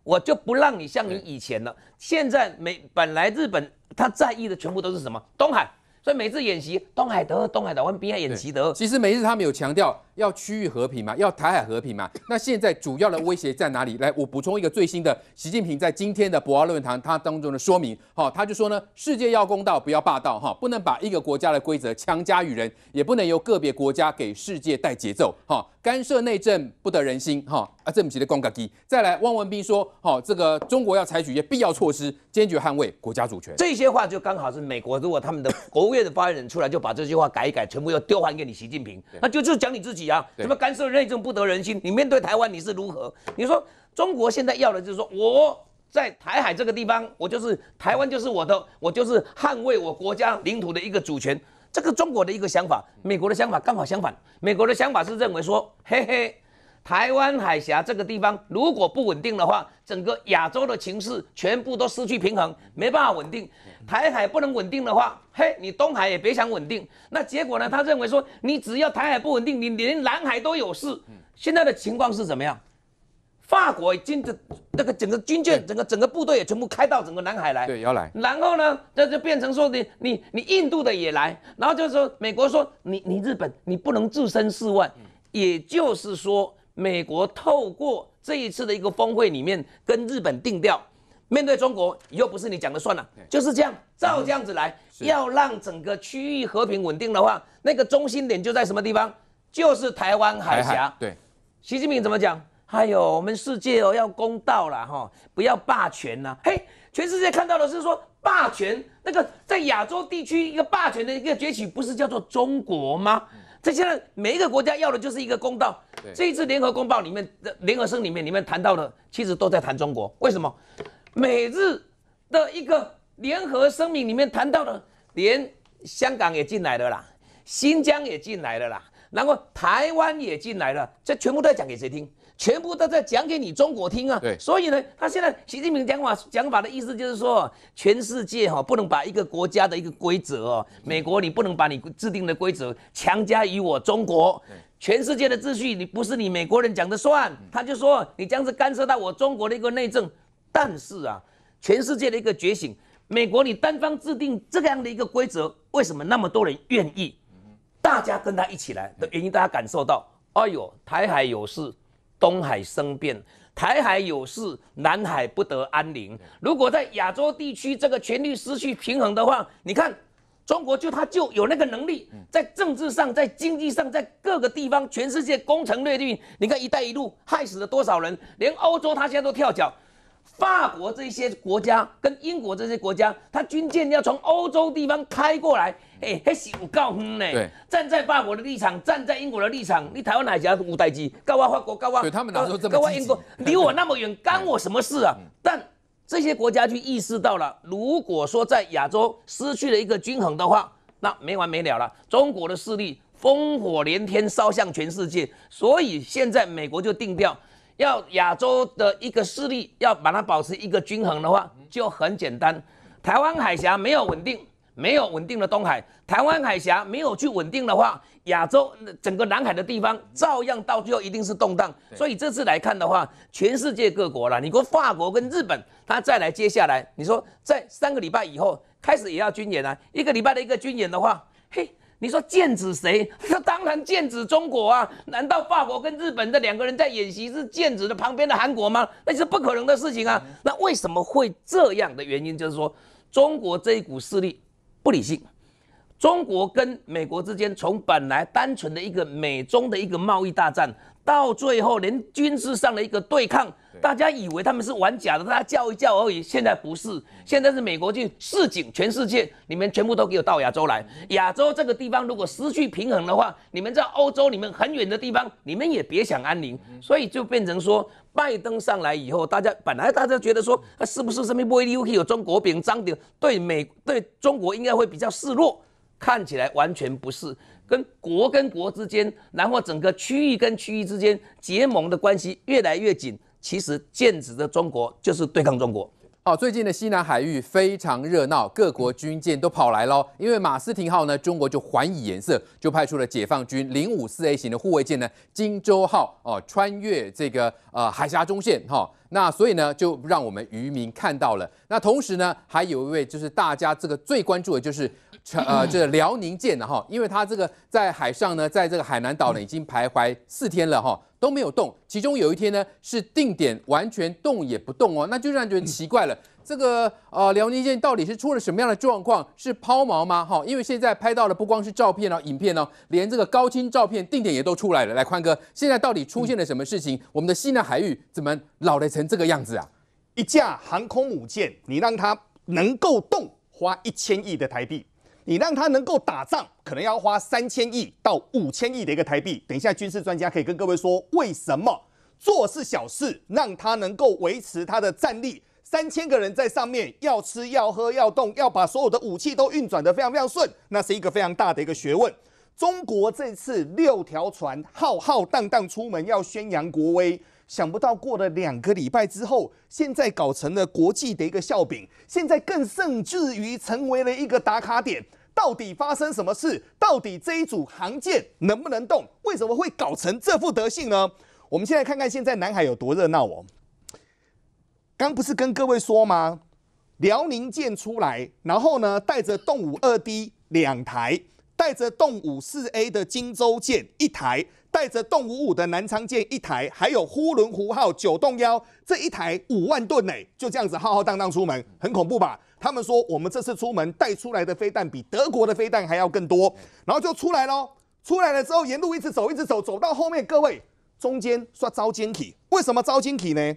我就不让你像你以前了。现在美本来日本他在意的全部都是什么东海。所以每次演习，东海得，东海岛湾边演习得。其实每次他们有强调要区域和平嘛，要台海和平嘛。那现在主要的威胁在哪里？来，我补充一个最新的，习近平在今天的博鳌论坛他当中的说明。好，他就说呢，世界要公道，不要霸道，哈，不能把一个国家的规则强加于人，也不能由个别国家给世界带节奏，哈。干涉内政不得人心，哈啊！政急的光脚机。再来，汪文斌说，好，这个中国要采取一些必要措施，坚决捍卫国家主权。这些话就刚好是美国，如果他们的国务院的发言人出来，就把这句话改一改，全部要丢还给你习近平，那就就讲你自己啊，什么干涉内政不得人心？你面对台湾你是如何？你说中国现在要的就是说，我在台海这个地方，我就是台湾就是我的，我就是捍卫我国家领土的一个主权。这个中国的一个想法，美国的想法刚好相反。美国的想法是认为说，嘿嘿，台湾海峡这个地方如果不稳定的话，整个亚洲的情势全部都失去平衡，没办法稳定。台海不能稳定的话，嘿，你东海也别想稳定。那结果呢？他认为说，你只要台海不稳定，你连南海都有事。现在的情况是怎么样？法国军的，那个整个军舰，整个整个部队也全部开到整个南海来。对，要来。然后呢，这就变成说你你你印度的也来，然后就说美国说你你日本你不能置身事外，也就是说美国透过这一次的一个峰会里面跟日本定调，面对中国以后不是你讲的算了，就是这样照这样子来，要让整个区域和平稳定的话，那个中心点就在什么地方？就是台湾海峡。对。习近平怎么讲？哎呦，我们世界哦要公道了哈，不要霸权呐！嘿，全世界看到的是说霸权那个在亚洲地区一个霸权的一个崛起，不是叫做中国吗？这在每一个国家要的就是一个公道。这一次联合公报里面的联合声明里面，里面谈到的其实都在谈中国。为什么？美日的一个联合声明里面谈到的，连香港也进来了啦，新疆也进来了啦，然后台湾也进来了，这全部都在讲给谁听？全部都在讲给你中国听啊！对，所以呢，他现在习近平讲法讲法的意思就是说，全世界哈不能把一个国家的一个规则哦，美国你不能把你制定的规则强加于我中国，全世界的秩序你不是你美国人讲的算。他就说你这样子干涉到我中国的一个内政，但是啊，全世界的一个觉醒，美国你单方制定这样的一个规则，为什么那么多人愿意，大家跟他一起来的原因，大家感受到，哎呦，台海有事。东海生变，台海有事，南海不得安宁。如果在亚洲地区这个权力失去平衡的话，你看中国就他就有那个能力，在政治上、在经济上、在各个地方，全世界攻城略地。你看“一带一路”害死了多少人，连欧洲他现在都跳脚。法国这些国家跟英国这些国家，它军舰要从欧洲地方开过来，哎，还警告呢。对，站在法国的立场，站在英国的立场，你台湾一家五代机告啊，法国告啊，告啊，英国 离我那么远，干我什么事啊？但这些国家就意识到了，如果说在亚洲失去了一个均衡的话，那没完没了了。中国的势力烽火连天，烧向全世界。所以现在美国就定调。要亚洲的一个势力，要把它保持一个均衡的话，就很简单。台湾海峡没有稳定，没有稳定的东海，台湾海峡没有去稳定的话，亚洲整个南海的地方照样到最后一定是动荡。所以这次来看的话，全世界各国了，你国法国跟日本，他再来接下来，你说在三个礼拜以后开始也要军演啊？一个礼拜的一个军演的话，嘿。你说剑指谁？那当然剑指中国啊！难道法国跟日本这两个人在演习是剑指的旁边的韩国吗？那是不可能的事情啊！那为什么会这样的原因？就是说，中国这一股势力不理性，中国跟美国之间从本来单纯的一个美中的一个贸易大战，到最后连军事上的一个对抗。大家以为他们是玩假的，大家叫一叫而已。现在不是，现在是美国去示警，全世界你们全部都给我到亚洲来。亚洲这个地方如果失去平衡的话，你们在欧洲，你们很远的地方，你们也别想安宁。所以就变成说，拜登上来以后，大家本来大家觉得说，是不是什么威利乌克有中国饼、张饼，对美对中国应该会比较示弱？看起来完全不是，跟国跟国之间，然后整个区域跟区域之间结盟的关系越来越紧。其实，剑指的中国就是对抗中国。哦，最近的西南海域非常热闹，各国军舰都跑来喽。因为马斯廷号呢，中国就还以颜色，就派出了解放军零五四 A 型的护卫舰呢，荆州号哦，穿越这个呃海峡中线哈。那所以呢，就让我们渔民看到了。那同时呢，还有一位就是大家这个最关注的就是。呃，这个辽宁舰的哈，因为它这个在海上呢，在这个海南岛呢，已经徘徊四天了，哈，都没有动。其中有一天呢，是定点完全动也不动哦，那就让人觉得很奇怪了。这个呃，辽宁舰到底是出了什么样的状况？是抛锚吗？哈，因为现在拍到的不光是照片哦、影片哦，连这个高清照片定点也都出来了。来，宽哥，现在到底出现了什么事情？我们的西南海域怎么老得成这个样子啊？一架航空母舰，你让它能够动，花一千亿的台币。你让他能够打仗，可能要花三千亿到五千亿的一个台币。等一下，军事专家可以跟各位说，为什么做是小事，让他能够维持他的战力，三千个人在上面要吃要喝要动，要把所有的武器都运转的非常非常顺，那是一个非常大的一个学问。中国这次六条船浩浩荡荡出门要宣扬国威，想不到过了两个礼拜之后，现在搞成了国际的一个笑柄，现在更甚至于成为了一个打卡点。到底发生什么事？到底这一组航舰能不能动？为什么会搞成这副德性呢？我们现在看看现在南海有多热闹哦。刚不是跟各位说吗？辽宁舰出来，然后呢，带着动五二 D 两台，带着动五四 A 的荆州舰一台，带着动五五的南昌舰一台，还有呼伦湖号九洞幺这一台五万吨呢，就这样子浩浩荡荡出门，很恐怖吧？他们说我们这次出门带出来的飞弹比德国的飞弹还要更多，然后就出来喽。出来了之后沿路一直走，一直走，走到后面，各位中间刷招金体。为什么招金体呢？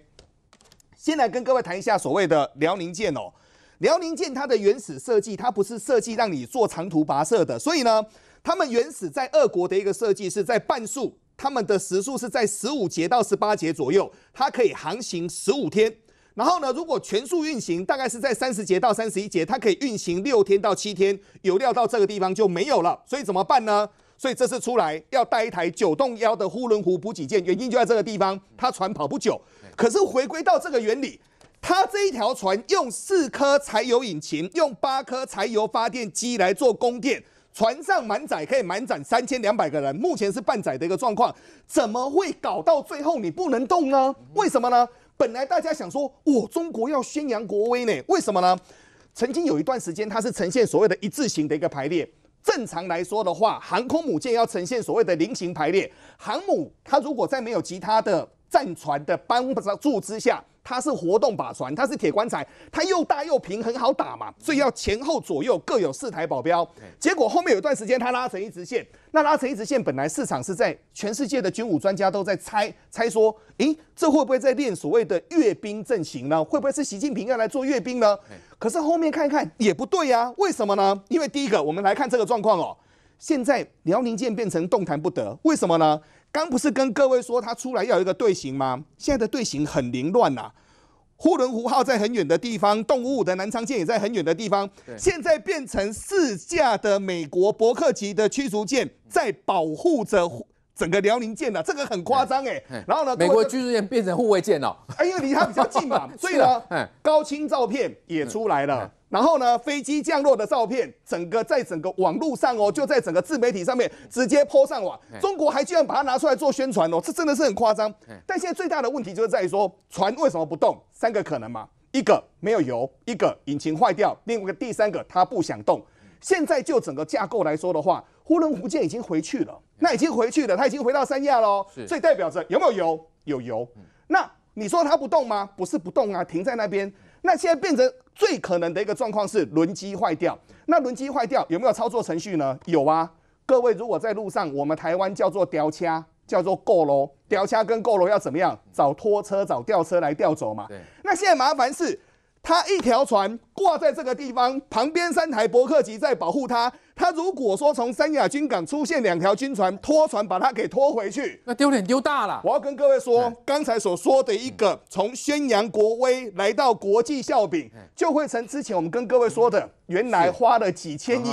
先来跟各位谈一下所谓的辽宁舰哦。辽宁舰它的原始设计，它不是设计让你做长途跋涉的，所以呢，他们原始在俄国的一个设计是在半数，他们的时速是在十五节到十八节左右，它可以航行十五天。然后呢？如果全速运行，大概是在三十节到三十一节，它可以运行六天到七天。有料到这个地方就没有了，所以怎么办呢？所以这次出来要带一台九洞幺的呼伦湖补给舰，原因就在这个地方。它船跑不久，可是回归到这个原理，它这一条船用四颗柴油引擎，用八颗柴油发电机来做供电，船上满载可以满载三千两百个人，目前是半载的一个状况，怎么会搞到最后你不能动呢？为什么呢？本来大家想说，我中国要宣扬国威呢？为什么呢？曾经有一段时间，它是呈现所谓的一字形的一个排列。正常来说的话，航空母舰要呈现所谓的菱形排列。航母它如果再没有其他的。战船的帮不上助之下，它是活动靶船，它是铁棺材，它又大又平，很好打嘛，所以要前后左右各有四台保镖。结果后面有一段时间它拉成一直线，那拉成一直线，本来市场是在全世界的军武专家都在猜猜说，诶，这会不会在练所谓的阅兵阵型呢？会不会是习近平要来做阅兵呢？可是后面看一看也不对呀，为什么呢？因为第一个，我们来看这个状况哦，现在辽宁舰变成动弹不得，为什么呢？刚不是跟各位说他出来要一个队形吗？现在的队形很凌乱呐。呼伦湖号在很远的地方，动物的南昌舰也在很远的地方。现在变成四架的美国伯克级的驱逐舰在保护着整个辽宁舰啊，这个很夸张哎。然后呢，美国驱逐舰变成护卫舰了，哎，因为离它比较近嘛。所以呢，高清照片也出来了。然后呢？飞机降落的照片，整个在整个网络上哦，就在整个自媒体上面直接泼上网。中国还居然把它拿出来做宣传哦，这真的是很夸张。但现在最大的问题就是在于说，船为什么不动？三个可能嘛？一个没有油，一个引擎坏掉，另外一个第三个它不想动。现在就整个架构来说的话，呼伦湖舰已经回去了，那已经回去了，它已经回到三亚喽。所以代表着有没有油？有油。那你说它不动吗？不是不动啊，停在那边。那现在变成最可能的一个状况是轮机坏掉。那轮机坏掉有没有操作程序呢？有啊，各位如果在路上，我们台湾叫做吊车，叫做过楼，吊车跟过楼要怎么样？找拖车、找吊车来吊走嘛。那现在麻烦是。他一条船挂在这个地方，旁边三台伯克级在保护他。他如果说从三亚军港出现两条军船拖船把他给拖回去，那丢脸丢大了。我要跟各位说，刚才所说的一个从宣扬国威来到国际笑柄，就会成之前我们跟各位说的，原来花了几千亿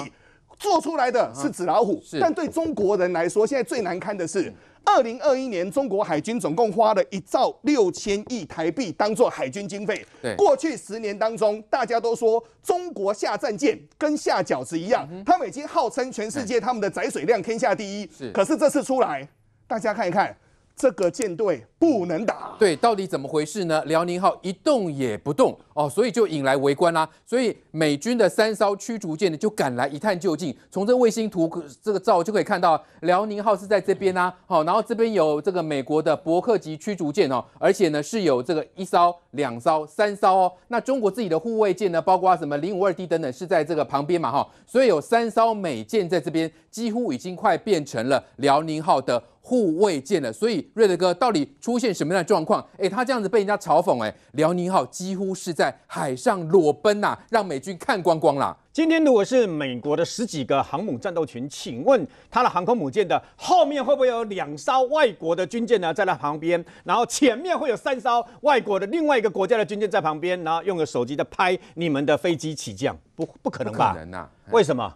做出来的是纸老虎。但对中国人来说，现在最难堪的是。二零二一年，中国海军总共花了一兆六千亿台币当做海军经费。对，过去十年当中，大家都说中国下战舰跟下饺子一样，他们已经号称全世界他们的载水量天下第一。是，可是这次出来，大家看一看。这个舰队不能打，对，到底怎么回事呢？辽宁号一动也不动哦，所以就引来围观啦。所以美军的三艘驱逐舰呢就赶来一探究竟。从这卫星图这个照就可以看到，辽宁号是在这边呐，好，然后这边有这个美国的伯克级驱逐舰哦，而且呢是有这个一艘、两艘、三艘哦。那中国自己的护卫舰呢，包括什么零五二 D 等等，是在这个旁边嘛哈。所以有三艘美舰在这边，几乎已经快变成了辽宁号的。护卫舰了，所以瑞德哥到底出现什么样的状况？诶，他这样子被人家嘲讽，诶，辽宁号几乎是在海上裸奔呐，让美军看光光啦。今天如果是美国的十几个航母战斗群，请问他的航空母舰的后面会不会有两艘外国的军舰呢，在它旁边？然后前面会有三艘外国的另外一个国家的军舰在旁边，然后用个手机在拍你们的飞机起降，不不可能吧？为什么？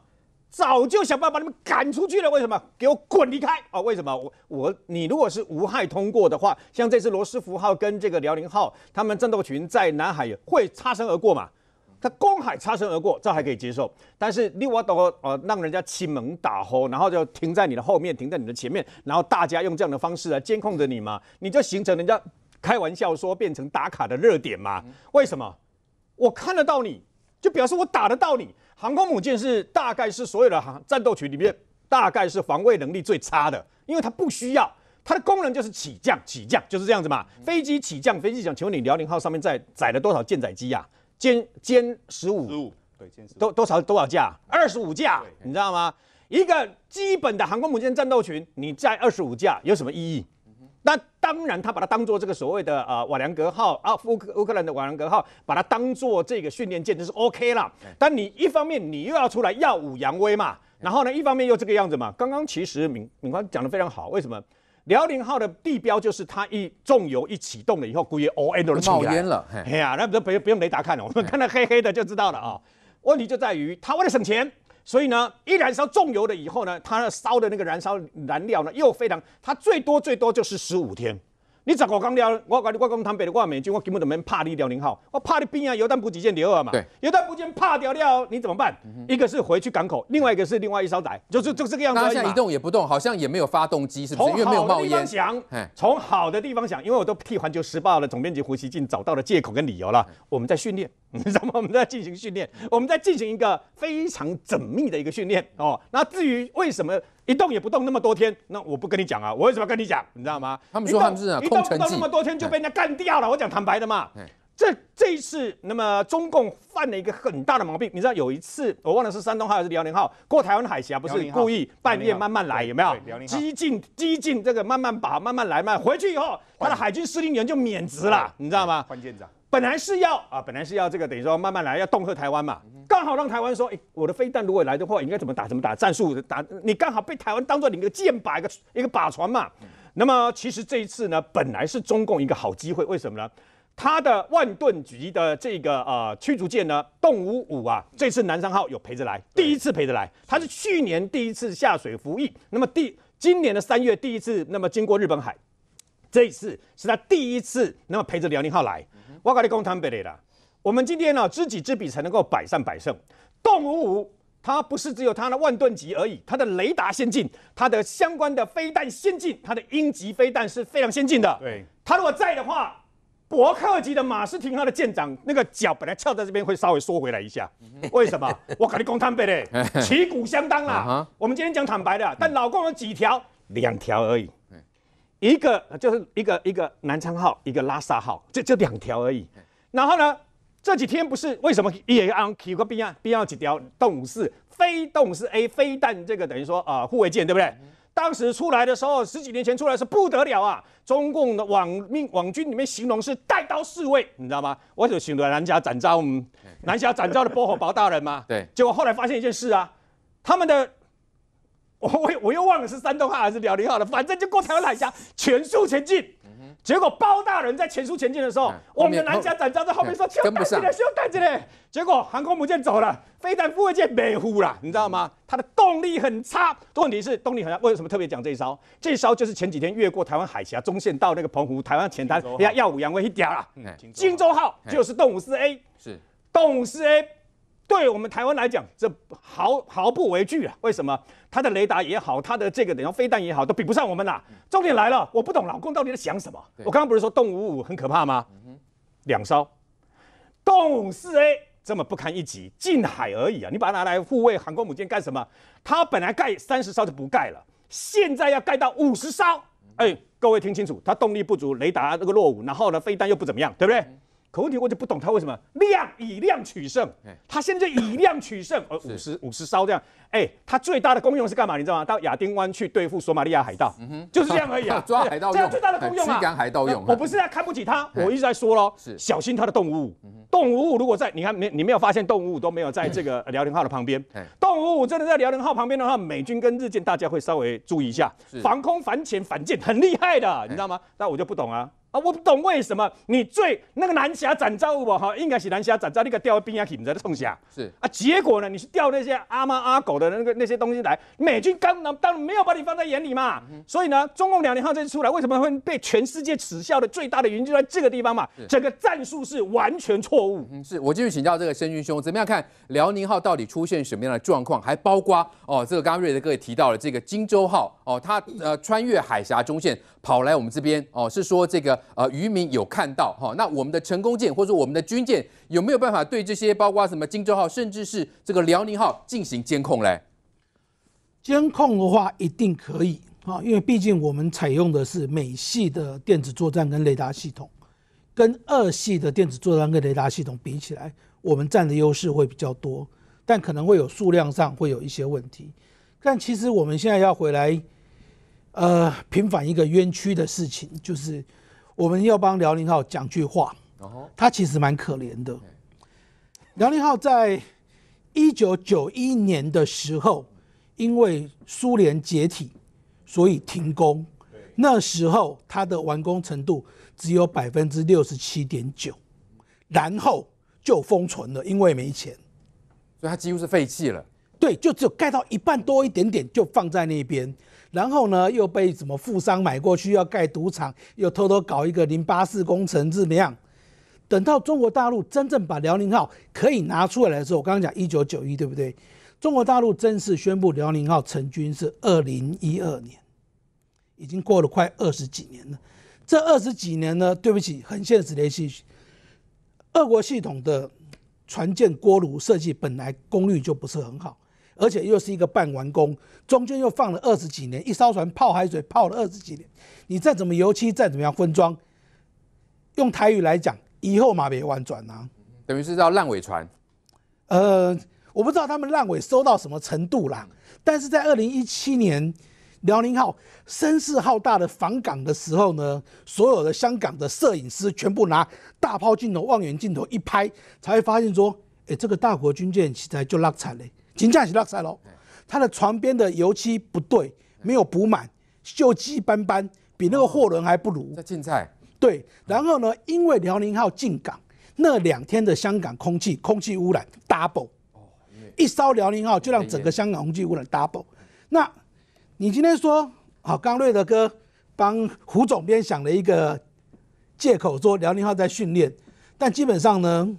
早就想办法把你们赶出去了，为什么？给我滚离开啊！为什么？我我你如果是无害通过的话，像这次罗斯福号跟这个辽宁号，他们战斗群在南海会擦身而过嘛？他公海擦身而过，这还可以接受。但是你我到呃，让人家启蒙打吼，然后就停在你的后面，停在你的前面，然后大家用这样的方式来监控着你嘛？你就形成人家开玩笑说变成打卡的热点嘛？为什么？我看得到你就表示我打得到你。航空母舰是大概是所有的航战斗群里面，大概是防卫能力最差的，因为它不需要，它的功能就是起降，起降就是这样子嘛。飞机起降，飞机想请问你辽宁号上面载载了多少舰载机呀？歼歼十五，十五对歼十，都多少多少架？二十五架，你知道吗？一个基本的航空母舰战斗群，你载二十五架有什么意义？那当然，他把它当做这个所谓的啊瓦良格号啊乌克乌克兰的瓦良格号，把它当做这个训练舰就是 OK 了。但你一方面你又要出来耀武扬威嘛，然后呢一方面又这个样子嘛。刚刚其实敏敏光讲的非常好，为什么辽宁号的地标就是它一重油一启动了以后，估计 O and 冒烟了。哎呀，那不不不用雷达看了，我们 看到黑黑的就知道了啊。问题就在于他为了省钱。所以呢，一燃烧重油了以后呢，它烧的那个燃烧燃料呢，又非常，它最多最多就是十五天。你十五讲了？我你我讲坦白的，我美军我根本都没怕你辽宁号，我怕你兵啊，有弹给舰第二嘛？对，有弹给舰怕掉了，你怎么办？一个是回去港口，另外一个是另外一艘载，就是就这个样子。它现在一动也不动，好像也没有发动机，是不是？为没有冒烟。想，从好的地方想，因为我都替《环球时报》的总编辑胡锡进找到了借口跟理由了。我们在训练，你知道吗？我们在进行训练，我们在进行一个非常缜密的一个训练哦。那至于为什么？一动也不动那么多天，那我不跟你讲啊！我为什么跟你讲？你知道吗？他们说他们是一动不动那么多天就被人家干掉了。我讲坦白的嘛，这这一次那么中共犯了一个很大的毛病，你知道有一次我忘了是山东号还是辽宁号过台湾海峡不是故意半夜慢慢来有没有？激进激进这个慢慢把慢慢来慢回去以后，他的海军司令员就免职了，你知道吗？换舰长。本来是要啊，本来是要这个，等于说慢慢来，要恫吓台湾嘛。刚好让台湾说，哎，我的飞弹如果来的话，应该怎么打？怎么打战术打？你刚好被台湾当做你的箭靶，一个一个靶船嘛。那么其实这一次呢，本来是中共一个好机会，为什么呢？他的万吨级的这个呃驱逐舰呢，动五五啊，这次南山号有陪着来，第一次陪着来，他是去年第一次下水服役，那么第今年的三月第一次，那么经过日本海，这一次是他第一次那么陪着辽宁号来。我跟你讲坦白的，啦，我们今天呢，知己知彼才能够百战百胜。动武五，它不是只有它的万吨级而已，它的雷达先进，它的相关的飞弹先进，它的鹰级飞弹是非常先进的。对，它如果在的话，伯克级的马斯廷号的舰长那个脚本来翘在这边，会稍微缩回来一下。为什么？我跟你讲坦白的，旗鼓相当啦。我们今天讲坦白的，但老共有几条？两条而已。一个就是一个一个南昌号，一个拉萨号，就就两条而已。然后呢，这几天不是为什么也要提个 B 案？B 案要几条？动式、非动式 A、非弹这个等于说啊护卫舰对不对？当时出来的时候，十几年前出来是不得了啊！中共的网命网军里面形容是带刀侍卫，你知道吗？我就想到南侠展昭，南侠展昭的包火包大人嘛。对，结果后来发现一件事啊，他们的。我我又忘了是山东话还是辽宁号了，反正就过台湾海峡全速前进。结果包大人在全速前进的时候，我们的南家展昭在后面说：“跟不上，子弟，结果航空母舰走了，飞弹护卫舰没呼了，你知道吗？它的动力很差。问题是动力很差，为什么特别讲这一招？这一招就是前几天越过台湾海峡中线到那个澎湖台湾前滩，人家耀武扬威一点了。荆州号就是动五四 A，是动五四 A，对我们台湾来讲，这毫毫不畏惧啊？为什么？他的雷达也好，他的这个等于飞弹也好，都比不上我们啦。重点来了，我不懂老公到底在想什么。我刚刚不是说动五五很可怕吗？两艘，动五四 A 这么不堪一击，近海而已啊，你把它拿来护卫航空母舰干什么？它本来盖三十艘就不盖了，现在要盖到五十艘。哎，各位听清楚，它动力不足，雷达那个落伍，然后呢，飞弹又不怎么样，对不对？可问题我就不懂他为什么量以量取胜，他现在以量取胜，呃 五十五十艘这样，哎，它最大的功用是干嘛？你知道吗？到亚丁湾去对付索马利亚海盗，就是这样而已啊。抓海盗，这样最大的功用啊，海盗用。我不是在看不起他，我一直在说喽，小心他的动物，动物如果在，你看没你没有发现动物都没有在这个 辽宁号的旁边，动物真的在辽宁号旁边的话，美军跟日舰大家会稍微注意一下，防空反潜反舰很厉害的，你知道吗？那我就不懂啊。啊，我不懂为什么你最那个南侠展昭哦，哈，应该是南侠展昭，你个掉在冰上，你在那冲下是啊，结果呢，你是钓那些阿猫阿狗的那个那些东西来，美军刚那当然没有把你放在眼里嘛，所以呢，中共辽宁号这次出来，为什么会被全世界耻笑的最大的原因就在这个地方嘛，整个战术是完全错误。嗯，是我继续请教这个申军兄，怎么样看辽宁号到底出现什么样的状况，还包括哦，这个刚刚瑞德哥也提到了这个荆州号。哦，他呃穿越海峡中线跑来我们这边哦，是说这个呃渔民有看到哈？那我们的成功舰或者我们的军舰有没有办法对这些，包括什么荆州号，甚至是这个辽宁号进行监控嘞？监控的话一定可以啊，因为毕竟我们采用的是美系的电子作战跟雷达系统，跟二系的电子作战跟雷达系统比起来，我们占的优势会比较多，但可能会有数量上会有一些问题。但其实我们现在要回来。呃，平反一个冤屈的事情，就是我们要帮辽宁号讲句话。哦。他其实蛮可怜的。辽宁号在一九九一年的时候，因为苏联解体，所以停工。那时候它的完工程度只有百分之六十七点九，然后就封存了，因为没钱。所以它几乎是废弃了。对，就只有盖到一半多一点点，就放在那边。然后呢，又被什么富商买过去要盖赌场，又偷偷搞一个零八四工程怎么样？等到中国大陆真正把辽宁号可以拿出来的时候，我刚刚讲一九九一，对不对？中国大陆正式宣布辽宁号成军是二零一二年，已经过了快二十几年了。这二十几年呢，对不起，很现实的现实，俄国系统的船舰锅炉设计本来功率就不是很好。而且又是一个半完工，中间又放了二十几年，一艘船泡海水泡了二十几年，你再怎么油漆，再怎么样分装，用台语来讲，以后马别玩转啊，等于是叫烂尾船。呃，我不知道他们烂尾收到什么程度啦，但是在二零一七年辽宁号声势浩大的访港的时候呢，所有的香港的摄影师全部拿大炮镜头、望远镜头一拍，才会发现说，哎，这个大国军舰其实就烂惨嘞。进价是落十喽，他的床边的油漆不对，没有补满，锈迹斑斑，比那个货轮还不如。在竞赛。对，然后呢，因为辽宁号进港那两天的香港空气空气污染 double，一烧辽宁号就让整个香港空气污染 double。那，你今天说，好，刚瑞德哥帮胡总编想了一个借口，说辽宁号在训练，但基本上呢，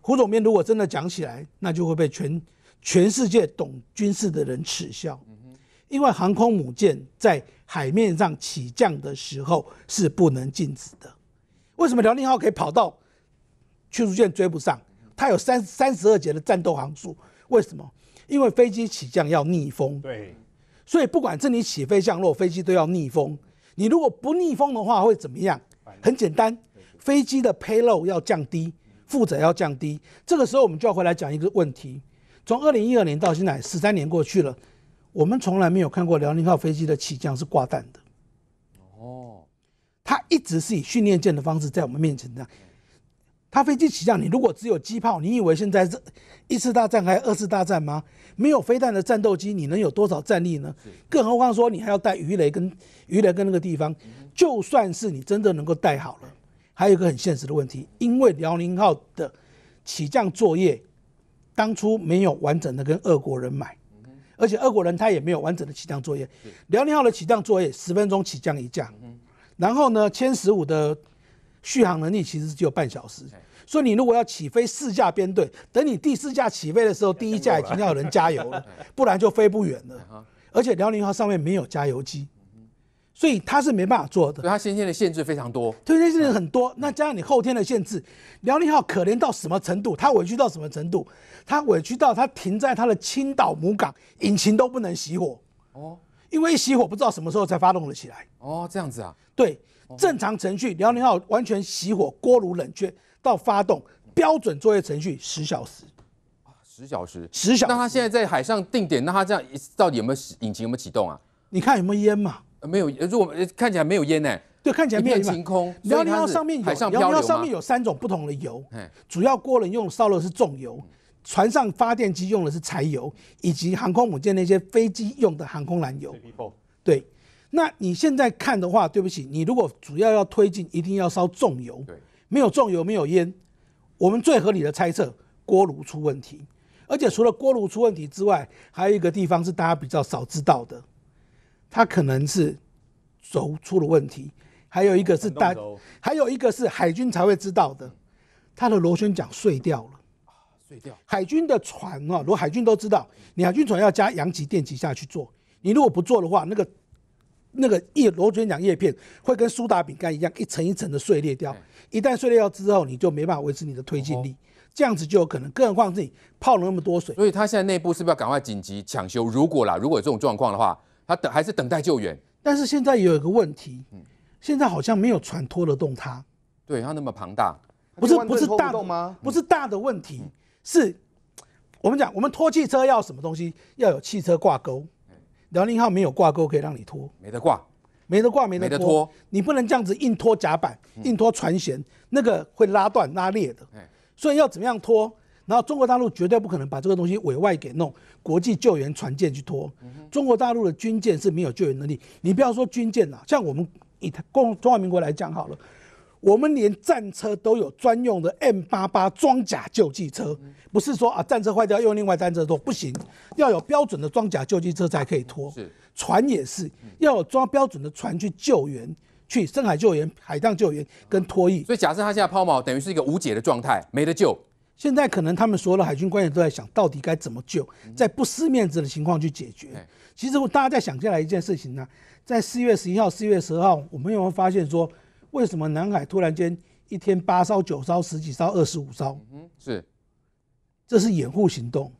胡总编如果真的讲起来，那就会被全。全世界懂军事的人耻笑，因为航空母舰在海面上起降的时候是不能禁止的。为什么辽宁号可以跑到驱逐舰追不上？它有三三十二节的战斗航速。为什么？因为飞机起降要逆风。对。所以不管是你起飞降落，飞机都要逆风。你如果不逆风的话，会怎么样？很简单，飞机的 payload 要降低，负载要降低。这个时候，我们就要回来讲一个问题。从二零一二年到现在，十三年过去了，我们从来没有看过辽宁号飞机的起降是挂弹的。哦，它一直是以训练舰的方式在我们面前这样。它飞机起降，你如果只有机炮，你以为现在是一次大战还是二次大战吗？没有飞弹的战斗机，你能有多少战力呢？更何况说你还要带鱼雷跟鱼雷跟那个地方，就算是你真的能够带好了，还有一个很现实的问题，因为辽宁号的起降作业。当初没有完整的跟俄国人买，而且俄国人他也没有完整的起降作业。辽宁号的起降作业十分钟起降一架，然后呢，歼十五的续航能力其实只有半小时，所以你如果要起飞四架编队，等你第四架起飞的时候，第一架已经要有人加油了，不然就飞不远了。而且辽宁号上面没有加油机。所以他是没办法做的，所以他先天的限制非常多，先天限制很多，那加上你后天的限制，辽宁号可怜到什么程度？他委屈到什么程度？他委屈到他停在他的青岛母港，引擎都不能熄火哦，因为一熄火不知道什么时候才发动了起来哦，这样子啊？对，正常程序，辽宁号完全熄火，锅炉冷却到发动标准作业程序十小时啊，十小时，十小。那他现在在海上定点，那他这样到底有没有引擎有没有启动啊？你看有没有烟嘛？没有，如果看起来没有烟呢？对，看起来没有。晴空。辽宁号上面有，辽宁号上面有三种不同的油。主要锅人用烧的是重油，船上发电机用的是柴油，以及航空母舰那些飞机用的航空燃油。对。对。那你现在看的话，对不起，你如果主要要推进，一定要烧重油。对。没有重油，没有烟。我们最合理的猜测，锅炉出问题。而且除了锅炉出问题之外，还有一个地方是大家比较少知道的。它可能是轴出了问题，还有一个是单，还有一个是海军才会知道的，它的螺旋桨碎掉了，碎掉。海军的船哦，如果海军都知道，你海军船要加阳极电极下去做，你如果不做的话，那个那个叶螺旋桨叶片会跟苏打饼干一样一层一层的碎裂掉，一旦碎裂掉之后，你就没办法维持你的推进力，这样子就有可能更何况是你泡了那么多水，所以他现在内部是不是要赶快紧急抢修？如果啦，如果有这种状况的话。他等还是等待救援，但是现在也有个问题，嗯，现在好像没有船拖得动它，对，它那么庞大，不是不是大的吗？不是大的问题，是我们讲我们拖汽车要什么东西？要有汽车挂钩，辽宁号没有挂钩可以让你拖，没得挂，没得挂没得拖，你不能这样子硬拖甲板，硬拖船舷，那个会拉断拉裂的，所以要怎么样拖？然后中国大陆绝对不可能把这个东西委外给弄，国际救援船舰去拖。中国大陆的军舰是没有救援能力。你不要说军舰了，像我们以共中华民国来讲好了，我们连战车都有专用的 M 八八装甲救济车，不是说啊战车坏掉用另外战车拖不行，要有标准的装甲救济车才可以拖。船也是要有装标准的船去救援，去深海救援、海上救援跟拖曳。所以假设他现在抛锚，等于是一个无解的状态，没得救。现在可能他们所有的海军官员都在想，到底该怎么救，在不失面子的情况去解决。其实大家在想下来一件事情呢，在四月十一号、四月十二号，我们有没有发现说，为什么南海突然间一天八艘、九艘、十几艘、二十五艘？嗯，是，这是掩护行动。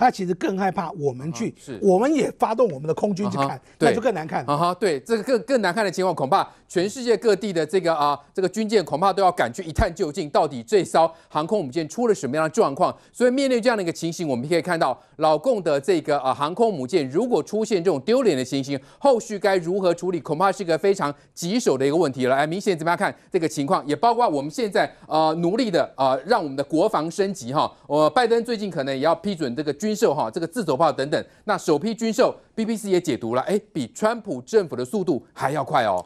他其实更害怕我们去，我们也发动我们的空军去看，那就更难看。啊哈，对，这个更更难看的情况，恐怕全世界各地的这个啊这个军舰，恐怕都要赶去一探究竟，到底这艘航空母舰出了什么样的状况。所以面对这样的一个情形，我们可以看到老共的这个啊航空母舰，如果出现这种丢脸的情形，后续该如何处理，恐怕是一个非常棘手的一个问题了。哎，明显怎么样看这个情况，也包括我们现在呃努力的啊让我们的国防升级哈。我拜登最近可能也要批准这个军。军售哈，这个自走炮等等，那首批军售，B b C 也解读了，哎，比川普政府的速度还要快哦。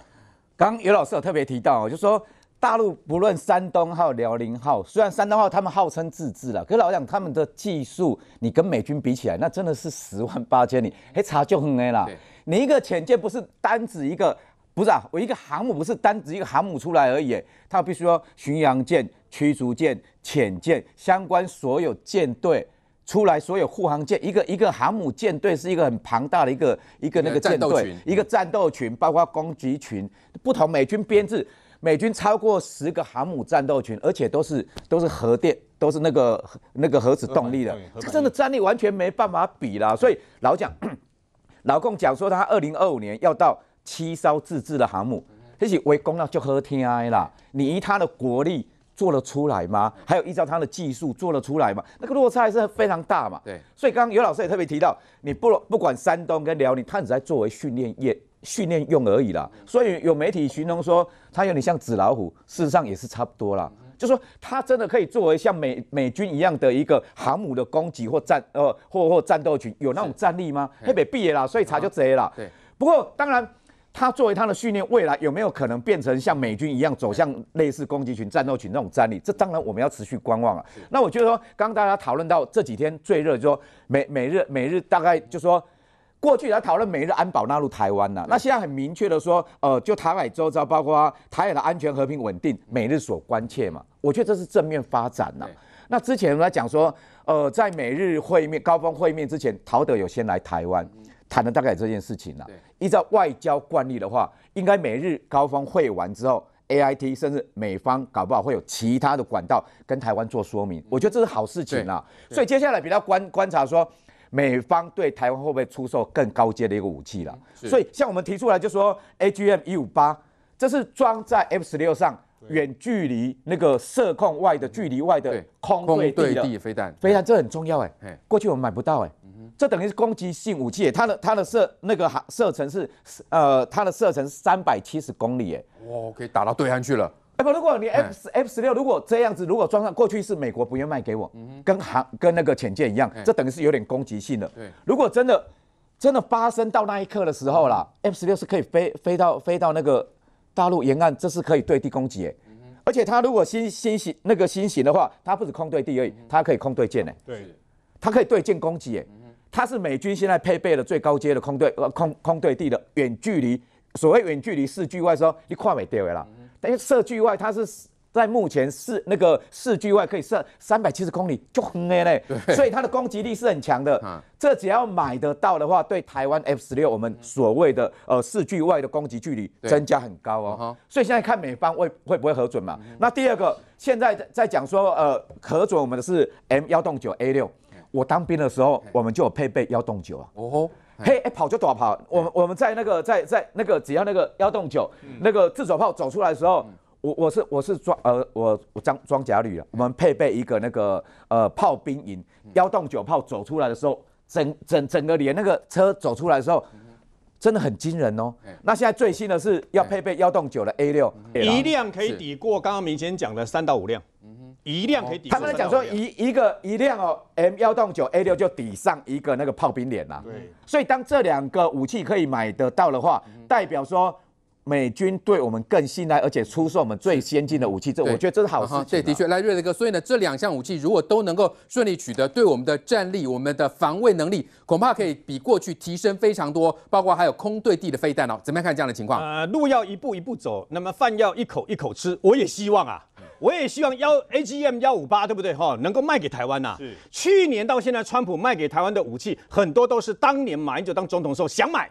刚尤老师有特别提到，就说大陆不论山东号、辽宁号，虽然山东号他们号称自制了，可老讲他们的技术，你跟美军比起来，那真的是十万八千里，哎，差就很的啦。你一个潜舰不是单指一个，不是啊，我一个航母不是单指一个航母出来而已，它必须要巡洋舰、驱逐舰、潜舰相关所有舰队。出来所有护航舰，一个一个航母舰队是一个很庞大的一个一个那个舰队，一个战斗群，包括攻击群，不同美军编制，美军超过十个航母战斗群，而且都是都是核电，都是那个那个核子动力的，这真的战力完全没办法比啦。所以老蒋 老共讲说他二零二五年要到七艘自制的航母，一起围攻了就喝天啦！你以他的国力。做得出来吗？还有依照他的技术做得出来吗？那个落差是非常大嘛。对。所以刚刚尤老师也特别提到，你不不管山东跟辽宁，他只在作为训练业训练用而已啦。所以有媒体形容说，他有点像纸老虎，事实上也是差不多啦。就说他真的可以作为像美美军一样的一个航母的攻击或战呃或或战斗群有那种战力吗？东北毕业啦，所以查就贼了。对。不过当然。他作为他的训练，未来有没有可能变成像美军一样走向类似攻击群、战斗群那种战力？这当然我们要持续观望啊。那我觉得说，刚刚大家讨论到这几天最热，就说美美日美日大概就说过去他讨论美日安保纳入台湾了，那现在很明确的说，呃，就台海周遭包括台海的安全、和平、稳定，美日所关切嘛。我觉得这是正面发展了。那之前我们讲说，呃，在美日会面、高峰会面之前，陶德有先来台湾。谈了大概这件事情了。依照外交惯例的话，应该美日高峰会完之后，A I T 甚至美方搞不好会有其他的管道跟台湾做说明。我觉得这是好事情啊。所以接下来比较观观察说，美方对台湾会不会出售更高阶的一个武器了？所以像我们提出来就说 A G M 一五八，这是装在 F 十六上远距离那个射控外的距离外的空对地的飞弹。飞弹这很重要哎。哎。过去我们买不到哎。这等于是攻击性武器，它的它的射那个航射程是呃，它的射程是三百七十公里哎，哇，可以打到对岸去了。哎，不如果你 F F 十六如果这样子，如果装上过去是美国不愿卖给我，跟航跟那个潜舰一样，这等于是有点攻击性的。对，如果真的真的发生到那一刻的时候啦，F 十六是可以飞飞到飞到那个大陆沿岸，这是可以对地攻击哎，而且它如果新新型那个新型的话，它不止空对地而已，它可以空对舰呢。对，它可以对舰攻击哎。它是美军现在配备的最高阶的空对呃空空对地的远距离，所谓远距离四距外的候，你跨美掉围了，但是射距外，它是在目前四那个四距外可以射三百七十公里就很 A 嘞，所以它的攻击力是很强的。这只要买得到的话，对台湾 F 十六，我们所谓的呃四距外的攻击距离增加很高哦。所以现在看美方会会不会核准嘛？那第二个，现在在讲说呃核准我们的是 M 幺洞九 A 六。我当兵的时候，我们就有配备幺洞九啊。哦吼，嘿哎，跑就短跑。我们我们在那个在在那个只要那个幺洞九那个自走炮走出来的时候，我我是我是装呃我我装装甲旅了，我们配备一个那个呃炮兵营幺洞九炮走出来的时候，整整整个连那个车走出来的时候，真的很惊人哦。那现在最新的是要配备幺洞九的 A 六，一辆可以抵过刚刚明显讲的三到五辆。一辆可以抵，他们讲说一一个一辆哦，M 幺洞九 A 六就抵上一个那个炮兵连啦。对，所以当这两个武器可以买得到的话，代表说美军对我们更信赖，而且出售我们最先进的武器，这我觉得这是好事。这的确，来瑞德哥，所以呢，这两项武器如果都能够顺利取得，对我们的战力、我们的防卫能力，恐怕可以比过去提升非常多。包括还有空对地的飞弹哦，怎么样看这样的情况？呃，路要一步一步走，那么饭要一口一口吃。我也希望啊。我也希望幺 A G M 幺五八对不对哈，能够卖给台湾呐。去年到现在，川普卖给台湾的武器很多都是当年马英九当总统时候想买，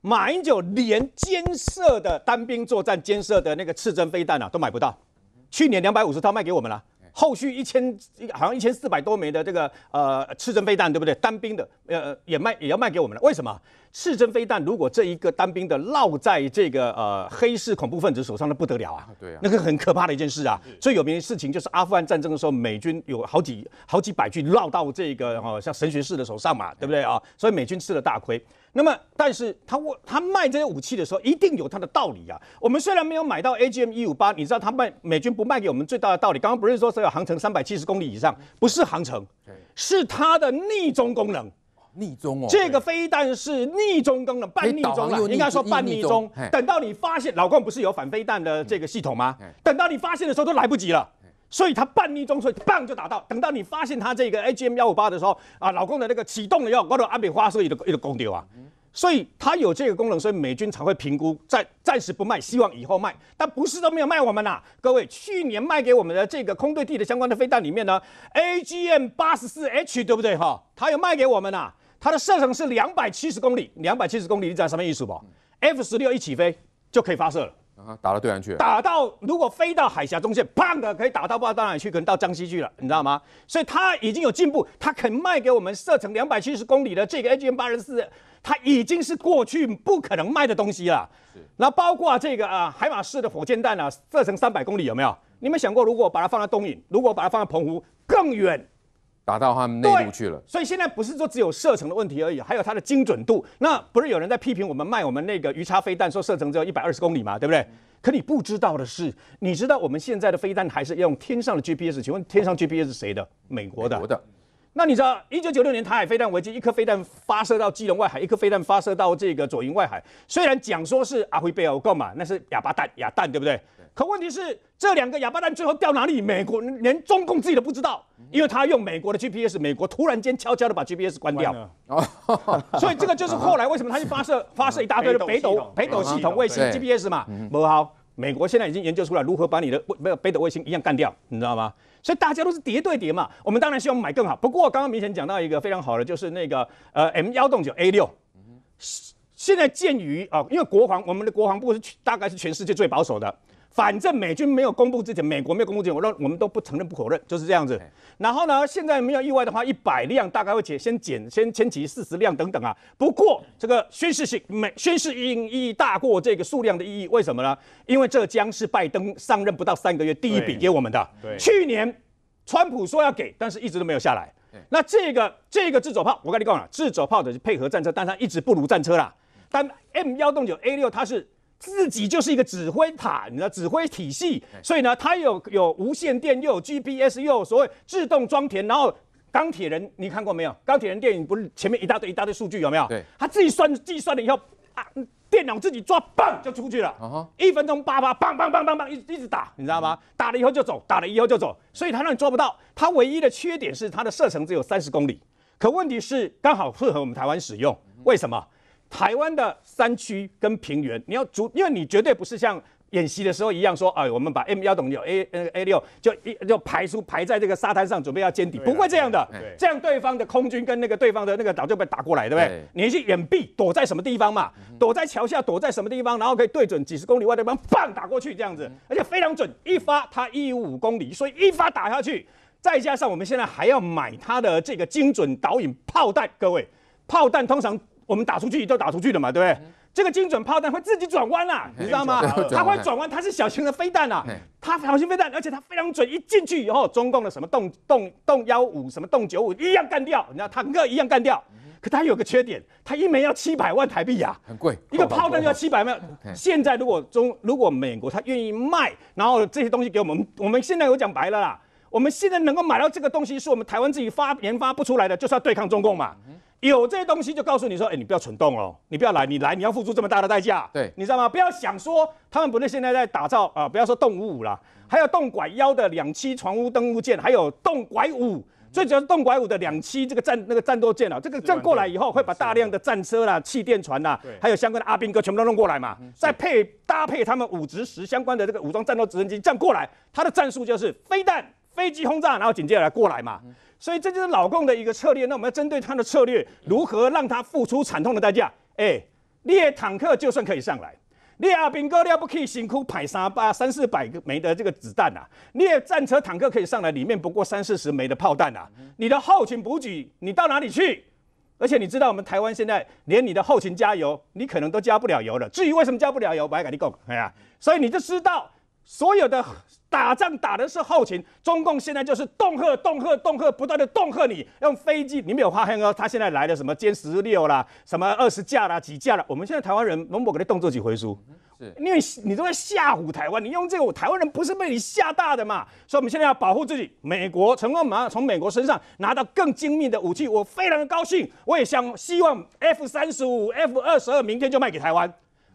马英九连监射的单兵作战、监射的那个刺针飞弹啊都买不到，去年两百五十套卖给我们了。后续一千，好像一千四百多枚的这个呃赤针飞弹，对不对？单兵的，呃，也卖也要卖给我们了。为什么？赤针飞弹如果这一个单兵的落在这个呃黑市恐怖分子手上，那不得了啊！对，那个很可怕的一件事啊。最有名的事情就是阿富汗战争的时候，美军有好几好几百具落到这个像神学士的手上嘛，对不对啊？所以美军吃了大亏。那么，但是他武他卖这些武器的时候，一定有他的道理啊。我们虽然没有买到 A G M 一五八，你知道他卖美军不卖给我们最大的道理？刚刚不是说是有航程三百七十公里以上？不是航程，是它的逆中功能。逆中哦，这个飞弹是逆中功能，半逆中了，应该说半逆中。等到你发现，老共不是有反飞弹的这个系统吗？等到你发现的时候都来不及了。所以它半逆冲，所以棒就打到。等到你发现它这个 A G M 幺五八的时候，啊，老公的那个启动以后，我的阿美发射一个一个攻击啊。所以它有这个功能，所以美军才会评估暂暂时不卖，希望以后卖。但不是都没有卖我们呐，各位，去年卖给我们的这个空对地的相关的飞弹里面呢，A G M 八十四 H 对不对哈？它有卖给我们呐，它的射程是两百七十公里，两百七十公里，你知道什么意思不？F 十六一起飞就可以发射了。打到对岸去，打到如果飞到海峡中线，砰的可以打到不知道到哪里去，可能到江西去了，你知道吗？所以它已经有进步，它肯卖给我们射程两百七十公里的这个 AGM 八十四，它已经是过去不可能卖的东西了。是，那包括这个啊海马式的火箭弹啊，射程三百公里有没有？你没想过如果把它放在东引，如果把它放在澎湖更远？打到他们内陆去了，所以现在不是说只有射程的问题而已，还有它的精准度。那不是有人在批评我们卖我们那个鱼叉飞弹，说射程只有一百二十公里嘛，对不对？可你不知道的是，你知道我们现在的飞弹还是用天上的 GPS。请问天上 GPS 是谁的？美国的。那你知道，一九九六年台海飞弹危机，一颗飞弹发射到基隆外海，一颗飞弹发射到这个左营外海，虽然讲说是阿辉贝尔，我干嘛？那是哑巴弹、哑弹，对不对？可问题是这两个哑巴蛋最后掉哪里？美国连中共自己都不知道，因为他用美国的 GPS，美国突然间悄悄的把 GPS 关掉所以这个就是后来为什么他去发射发射一大堆的北斗北斗系统卫星 GPS 嘛？没好，美国现在已经研究出来如何把你的没有北斗卫星一样干掉，你知道吗？所以大家都是叠对叠嘛。我们当然希望买更好。不过刚刚明显讲到一个非常好的，就是那个呃 M 幺洞九 A 六，现在鉴于啊，因为国防我们的国防部是大概是全世界最保守的。反正美军没有公布之前，美国没有公布之前，我都我们都不承认不否认，就是这样子。然后呢，现在没有意外的话，一百辆大概会减先减先先起四十辆等等啊。不过这个宣誓性，宣誓意义大过这个数量的意义。为什么呢？因为这将是拜登上任不到三个月第一笔给我们的。对，去年川普说要给，但是一直都没有下来。那这个这个自走炮，我跟你讲了，自走炮的是配合战车，但它一直不如战车啦。但 M 幺洞九 A 六它是。自己就是一个指挥塔你的指挥体系，所以呢，它有有无线电，又有 GPS，又有所谓自动装填。然后钢铁人你看过没有？钢铁人电影不是前面一大堆一大堆数据有没有？对，他自己算计算了以后，啊，电脑自己抓棒就出去了，一分钟八叭，棒棒棒棒棒一一直打，你知道吗？打了以后就走，打了以后就走，所以他让你抓不到。他唯一的缺点是它的射程只有三十公里，可问题是刚好适合我们台湾使用，为什么？台湾的山区跟平原，你要主，因为你绝对不是像演习的时候一样说，哎，我们把 M 幺等于 A A 六就一就排出排在这个沙滩上，准备要歼敌，不会这样的。对，这样对方的空军跟那个对方的那个岛就被打过来，对不对？你去掩蔽，躲在什么地方嘛？躲在桥下，躲在什么地方？然后可以对准几十公里外的帮棒打过去，这样子，而且非常准，一发它一五公里，所以一发打下去，再加上我们现在还要买它的这个精准导引炮弹，各位，炮弹通常。我们打出去，都打出去了嘛，对不对？这个精准炮弹会自己转弯啦，你知道吗？它会转弯，它是小型的飞弹啊，它小型飞弹，而且它非常准，一进去以后，中共的什么动动动幺五，什么动九五一样干掉，你知道坦克一样干掉。可它有个缺点，它一枚要七百万台币啊，很贵，一个炮弹就要七百万。现在如果中如果美国它愿意卖，然后这些东西给我们，我们现在有讲白了啦，我们现在能够买到这个东西，是我们台湾自己发研发不出来的，就是要对抗中共嘛。有这些东西就告诉你说，哎，你不要蠢动哦，你不要来，你来你要付出这么大的代价。对，你知道吗？不要想说他们不是现在在打造啊，不要说动五五了，还有动拐幺的两栖船坞登陆舰，还有动拐五，最主要是动拐五的两栖这个战那个战斗舰啊，这个这样过来以后，会把大量的战车啦、气垫船啦，还有相关的阿兵哥全部都弄过来嘛，再配搭配他们五直十相关的这个武装战斗直升机这样过来，他的战术就是飞弹、飞机轰炸，然后紧接着来过来嘛。所以这就是老共的一个策略。那我们要针对他的策略，如何让他付出惨痛的代价？哎，列坦克就算可以上来，列阿兵哥，你要不可以辛苦排三八三四百个枚的这个子弹啊？列战车坦克可以上来，里面不过三四十枚的炮弹啊！你的后勤补给，你到哪里去？而且你知道，我们台湾现在连你的后勤加油，你可能都加不了油了。至于为什么加不了油，白改你共哎呀，所以你就知道。所有的打仗打的是后勤，中共现在就是恫吓、恫吓、恫吓，不断的恫吓你，用飞机，你没有发现吗？他现在来的什么歼十六啦，什么二十架啦、几架啦？我们现在台湾人能不给他动作几回书，是，因为你都在吓唬台湾，你用这个，台湾人不是被你吓大的嘛？所以我们现在要保护自己。美国成功马上从美国身上拿到更精密的武器，我非常的高兴，我也想希望 F 三十五、F 二十二明天就卖给台湾。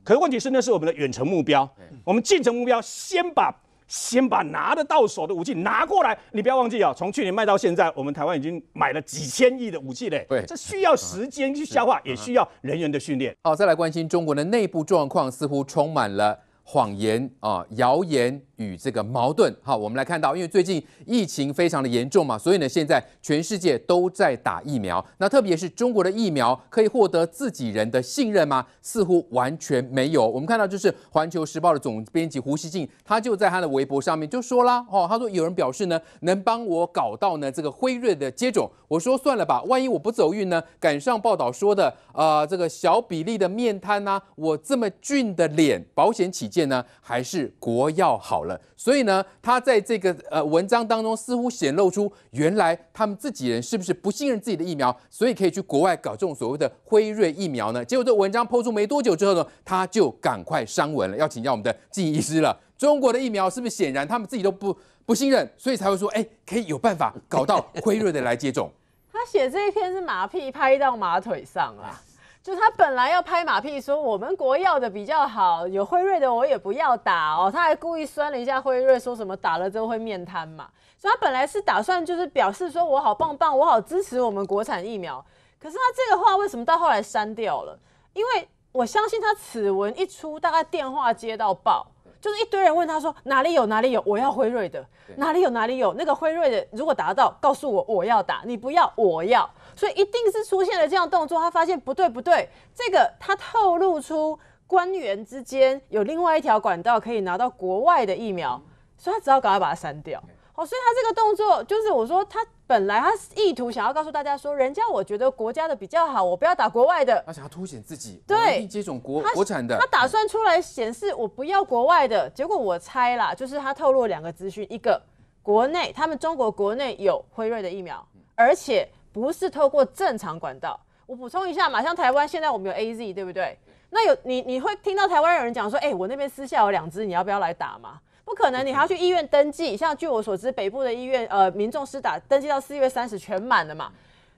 可是问题是那是我们的远程目标，我们近程目标先把先把拿得到手的武器拿过来。你不要忘记啊，从去年卖到现在，我们台湾已经买了几千亿的武器嘞。对，这需要时间去消化，也需要人员的训练。好，再来关心中国的内部状况，似乎充满了。谎言啊，谣言与这个矛盾。好，我们来看到，因为最近疫情非常的严重嘛，所以呢，现在全世界都在打疫苗。那特别是中国的疫苗，可以获得自己人的信任吗？似乎完全没有。我们看到，就是《环球时报》的总编辑胡锡进，他就在他的微博上面就说啦，哦，他说有人表示呢，能帮我搞到呢这个辉瑞的接种，我说算了吧，万一我不走运呢，赶上报道说的啊，这个小比例的面瘫呐，我这么俊的脸，保险起见。件呢还是国药好了，所以呢，他在这个呃文章当中似乎显露出原来他们自己人是不是不信任自己的疫苗，所以可以去国外搞这种所谓的辉瑞疫苗呢？结果这文章抛出没多久之后呢，他就赶快删文了，要请教我们的记忆师了。中国的疫苗是不是显然他们自己都不不信任，所以才会说，哎，可以有办法搞到辉瑞的来接种？他写这一篇是马屁拍到马腿上了。就他本来要拍马屁说我们国药的比较好，有辉瑞的我也不要打哦，他还故意酸了一下辉瑞，说什么打了之后会面瘫嘛。所以他本来是打算就是表示说我好棒棒，我好支持我们国产疫苗。可是他这个话为什么到后来删掉了？因为我相信他此文一出，大概电话接到爆，就是一堆人问他说哪里有哪里有，我要辉瑞的，哪里有哪里有那个辉瑞的，如果达到告诉我我要打，你不要我要。所以一定是出现了这样动作，他发现不对不对，这个他透露出官员之间有另外一条管道可以拿到国外的疫苗，所以他只好赶快把它删掉。好，所以他这个动作就是我说他本来他意图想要告诉大家说，人家我觉得国家的比较好，我不要打国外的。他想要凸显自己对接种国国产的。他打算出来显示我不要国外的，结果我猜啦，就是他透露两个资讯，一个国内他们中国国内有辉瑞的疫苗，而且。不是透过正常管道，我补充一下嘛，像台湾现在我们有 A Z，对不对？那有你你会听到台湾有人讲说，哎，我那边私下有两只，你要不要来打嘛？不可能，你要去医院登记。像据我所知，北部的医院呃，民众私打登记到四月三十全满了嘛。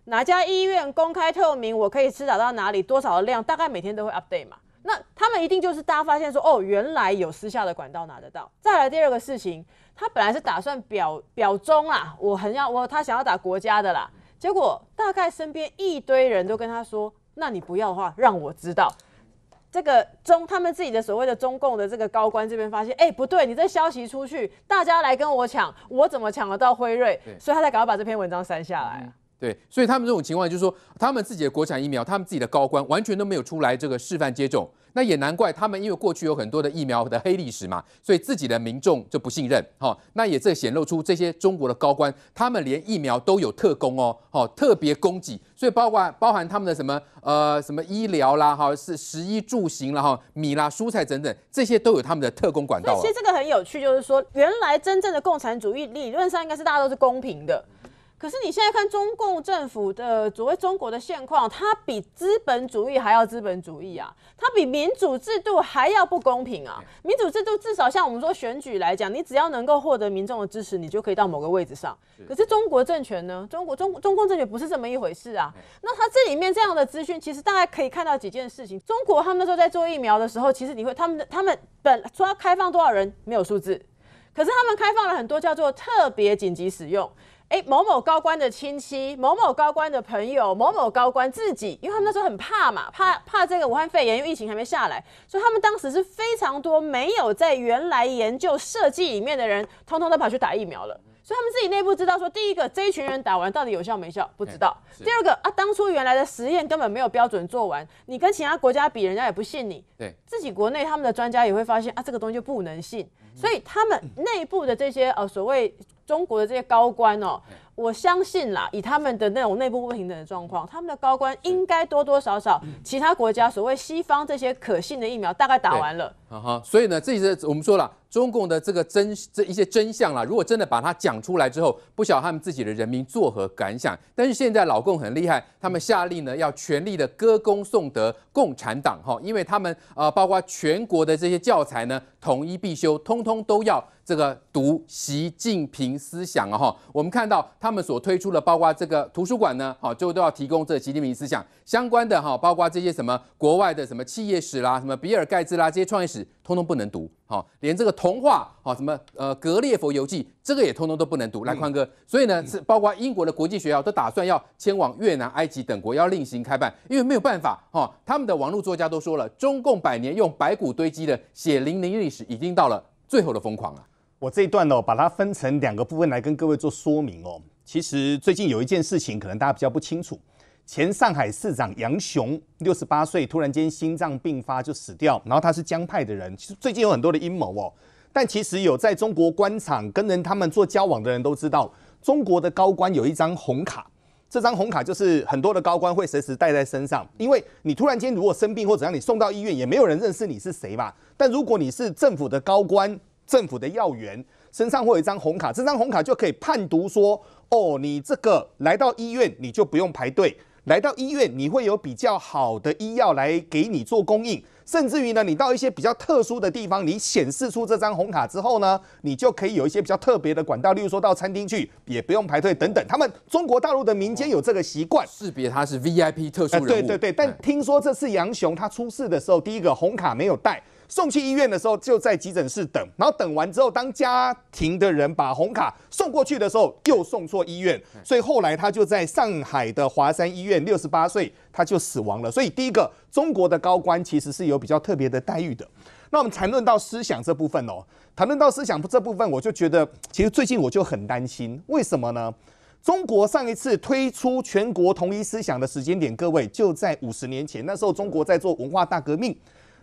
哪家医院公开透明，我可以私打到哪里，多少的量，大概每天都会 update 嘛。那他们一定就是大家发现说，哦，原来有私下的管道拿得到。再来第二个事情，他本来是打算表表忠啊，我很要我他想要打国家的啦。结果大概身边一堆人都跟他说：“那你不要的话，让我知道。”这个中他们自己的所谓的中共的这个高官这边发现，哎，不对，你这消息出去，大家来跟我抢，我怎么抢得到辉瑞？所以他才赶快把这篇文章删下来。对，所以他们这种情况就是说，他们自己的国产疫苗，他们自己的高官完全都没有出来这个示范接种，那也难怪他们，因为过去有很多的疫苗的黑历史嘛，所以自己的民众就不信任。好，那也这显露出这些中国的高官，他们连疫苗都有特供哦，好特别供给，所以包括包含他们的什么呃什么医疗啦，哈是食衣住行了哈米啦蔬菜等等，这些都有他们的特供管道。其实这个很有趣，就是说原来真正的共产主义理论上应该是大家都是公平的。可是你现在看中共政府的所谓中国的现况，它比资本主义还要资本主义啊！它比民主制度还要不公平啊！民主制度至少像我们说选举来讲，你只要能够获得民众的支持，你就可以到某个位置上。可是中国政权呢？中国中中共政权不是这么一回事啊！那它这里面这样的资讯，其实大概可以看到几件事情。中国他们说在做疫苗的时候，其实你会他们他们本说要开放多少人，没有数字，可是他们开放了很多叫做特别紧急使用。哎，某某高官的亲戚，某某高官的朋友，某某高官自己，因为他们那时候很怕嘛，怕怕这个武汉肺炎，因为疫情还没下来，所以他们当时是非常多没有在原来研究设计里面的人，通通都跑去打疫苗了。所以他们自己内部知道说，第一个这一群人打完到底有效没效不知道；第二个啊，当初原来的实验根本没有标准做完，你跟其他国家比，人家也不信你。对自己国内他们的专家也会发现啊，这个东西就不能信。所以他们内部的这些呃所谓。中国的这些高官哦，我相信啦，以他们的那种内部不平等的状况，他们的高官应该多多少少，其他国家所谓西方这些可信的疫苗大概打完了。哈哈，所以呢，这次我们说了。中共的这个真这一些真相啦，如果真的把它讲出来之后，不晓得他们自己的人民作何感想。但是现在老共很厉害，他们下令呢要全力的歌功颂德共产党哈，因为他们啊，包括全国的这些教材呢，统一必修，通通都要这个读习近平思想啊哈。我们看到他们所推出的，包括这个图书馆呢，好就都要提供这习近平思想相关的哈，包括这些什么国外的什么企业史啦，什么比尔盖茨啦这些创业史。通通不能读，好，连这个童话，好，什么呃《格列佛游记》，这个也通通都不能读。来，宽哥，所以呢，是包括英国的国际学校都打算要迁往越南、埃及等国，要另行开办，因为没有办法，哈，他们的网络作家都说了，中共百年用白骨堆积的血淋淋历史，已经到了最后的疯狂了。我这一段呢，把它分成两个部分来跟各位做说明哦。其实最近有一件事情，可能大家比较不清楚。前上海市长杨雄六十八岁，突然间心脏病发就死掉。然后他是江派的人，其实最近有很多的阴谋哦。但其实有在中国官场跟人他们做交往的人都知道，中国的高官有一张红卡，这张红卡就是很多的高官会随时带在身上。因为你突然间如果生病或怎样，你送到医院也没有人认识你是谁吧。但如果你是政府的高官，政府的要员，身上会有一张红卡，这张红卡就可以判读说，哦，你这个来到医院你就不用排队。来到医院，你会有比较好的医药来给你做供应，甚至于呢，你到一些比较特殊的地方，你显示出这张红卡之后呢，你就可以有一些比较特别的管道，例如说到餐厅去也不用排队等等。他们中国大陆的民间有这个习惯，识别他是 VIP 特殊人物。对对对，但听说这次杨雄他出事的时候，第一个红卡没有带。送去医院的时候就在急诊室等，然后等完之后，当家庭的人把红卡送过去的时候，又送错医院，所以后来他就在上海的华山医院，六十八岁他就死亡了。所以第一个，中国的高官其实是有比较特别的待遇的。那我们谈论到思想这部分哦，谈论到思想这部分，我就觉得其实最近我就很担心，为什么呢？中国上一次推出全国统一思想的时间点，各位就在五十年前，那时候中国在做文化大革命。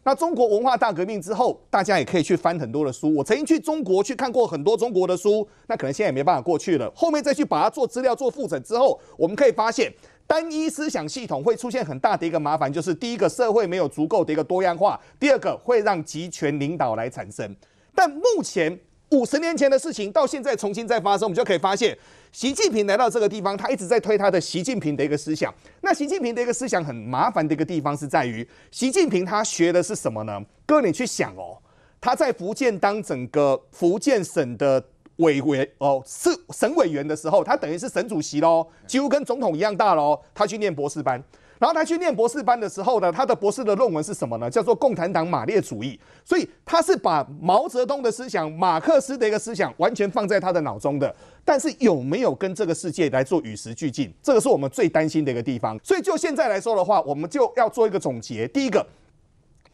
那中国文化大革命之后，大家也可以去翻很多的书。我曾经去中国去看过很多中国的书，那可能现在也没办法过去了。后面再去把它做资料做复诊之后，我们可以发现，单一思想系统会出现很大的一个麻烦，就是第一个社会没有足够的一个多样化，第二个会让集权领导来产生。但目前。五十年前的事情到现在重新再发生，我们就可以发现，习近平来到这个地方，他一直在推他的习近平的一个思想。那习近平的一个思想很麻烦的一个地方是在于，习近平他学的是什么呢？哥，你去想哦，他在福建当整个福建省的委委哦是省委员的时候，他等于是省主席喽，几乎跟总统一样大喽，他去念博士班。然后他去念博士班的时候呢，他的博士的论文是什么呢？叫做《共产党马列主义》。所以他是把毛泽东的思想、马克思的一个思想完全放在他的脑中的。但是有没有跟这个世界来做与时俱进？这个是我们最担心的一个地方。所以就现在来说的话，我们就要做一个总结。第一个。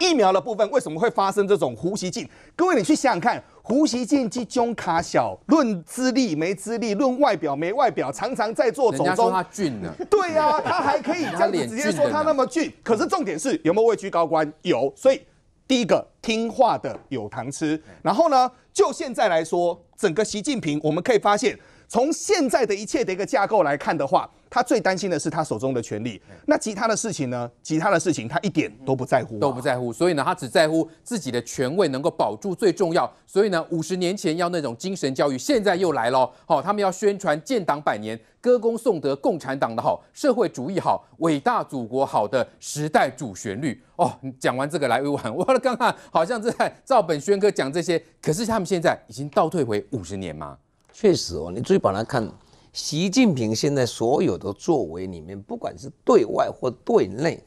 疫苗的部分为什么会发生这种呼吸进？各位，你去想想看，呼吸进及中卡小，论资历没资历，论外表没外表，常常在做走中。人他俊呢。对呀，他还可以这样直接说他那么俊。可是重点是有没有位居高官？有。所以第一个听话的有糖吃。然后呢，就现在来说，整个习近平，我们可以发现，从现在的一切的一个架构来看的话。他最担心的是他手中的权力，那其他的事情呢？其他的事情他一点都不在乎，都不在乎。所以呢，他只在乎自己的权位能够保住最重要。所以呢，五十年前要那种精神教育，现在又来了。好，他们要宣传建党百年、歌功颂德、共产党的好、社会主义好、伟大祖国好的时代主旋律。哦，讲完这个来委婉，我刚刚好像在照本宣科讲这些，可是他们现在已经倒退回五十年吗？确实哦，你注意把它看。习近平现在所有的作为里面，不管是对外或对内，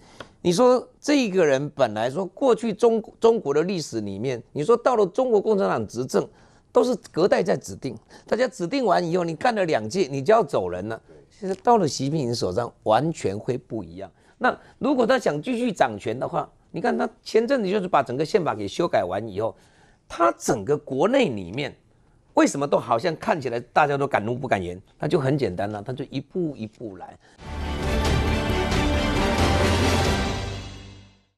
你说这个人本来说过去中中国的历史里面，你说到了中国共产党执政，都是隔代在指定，大家指定完以后，你干了两届，你就要走人了。其实到了习近平手上，完全会不一样。那如果他想继续掌权的话，你看他前阵子就是把整个宪法给修改完以后，他整个国内里面。为什么都好像看起来大家都敢怒不敢言？那就很简单了，他就一步一步来。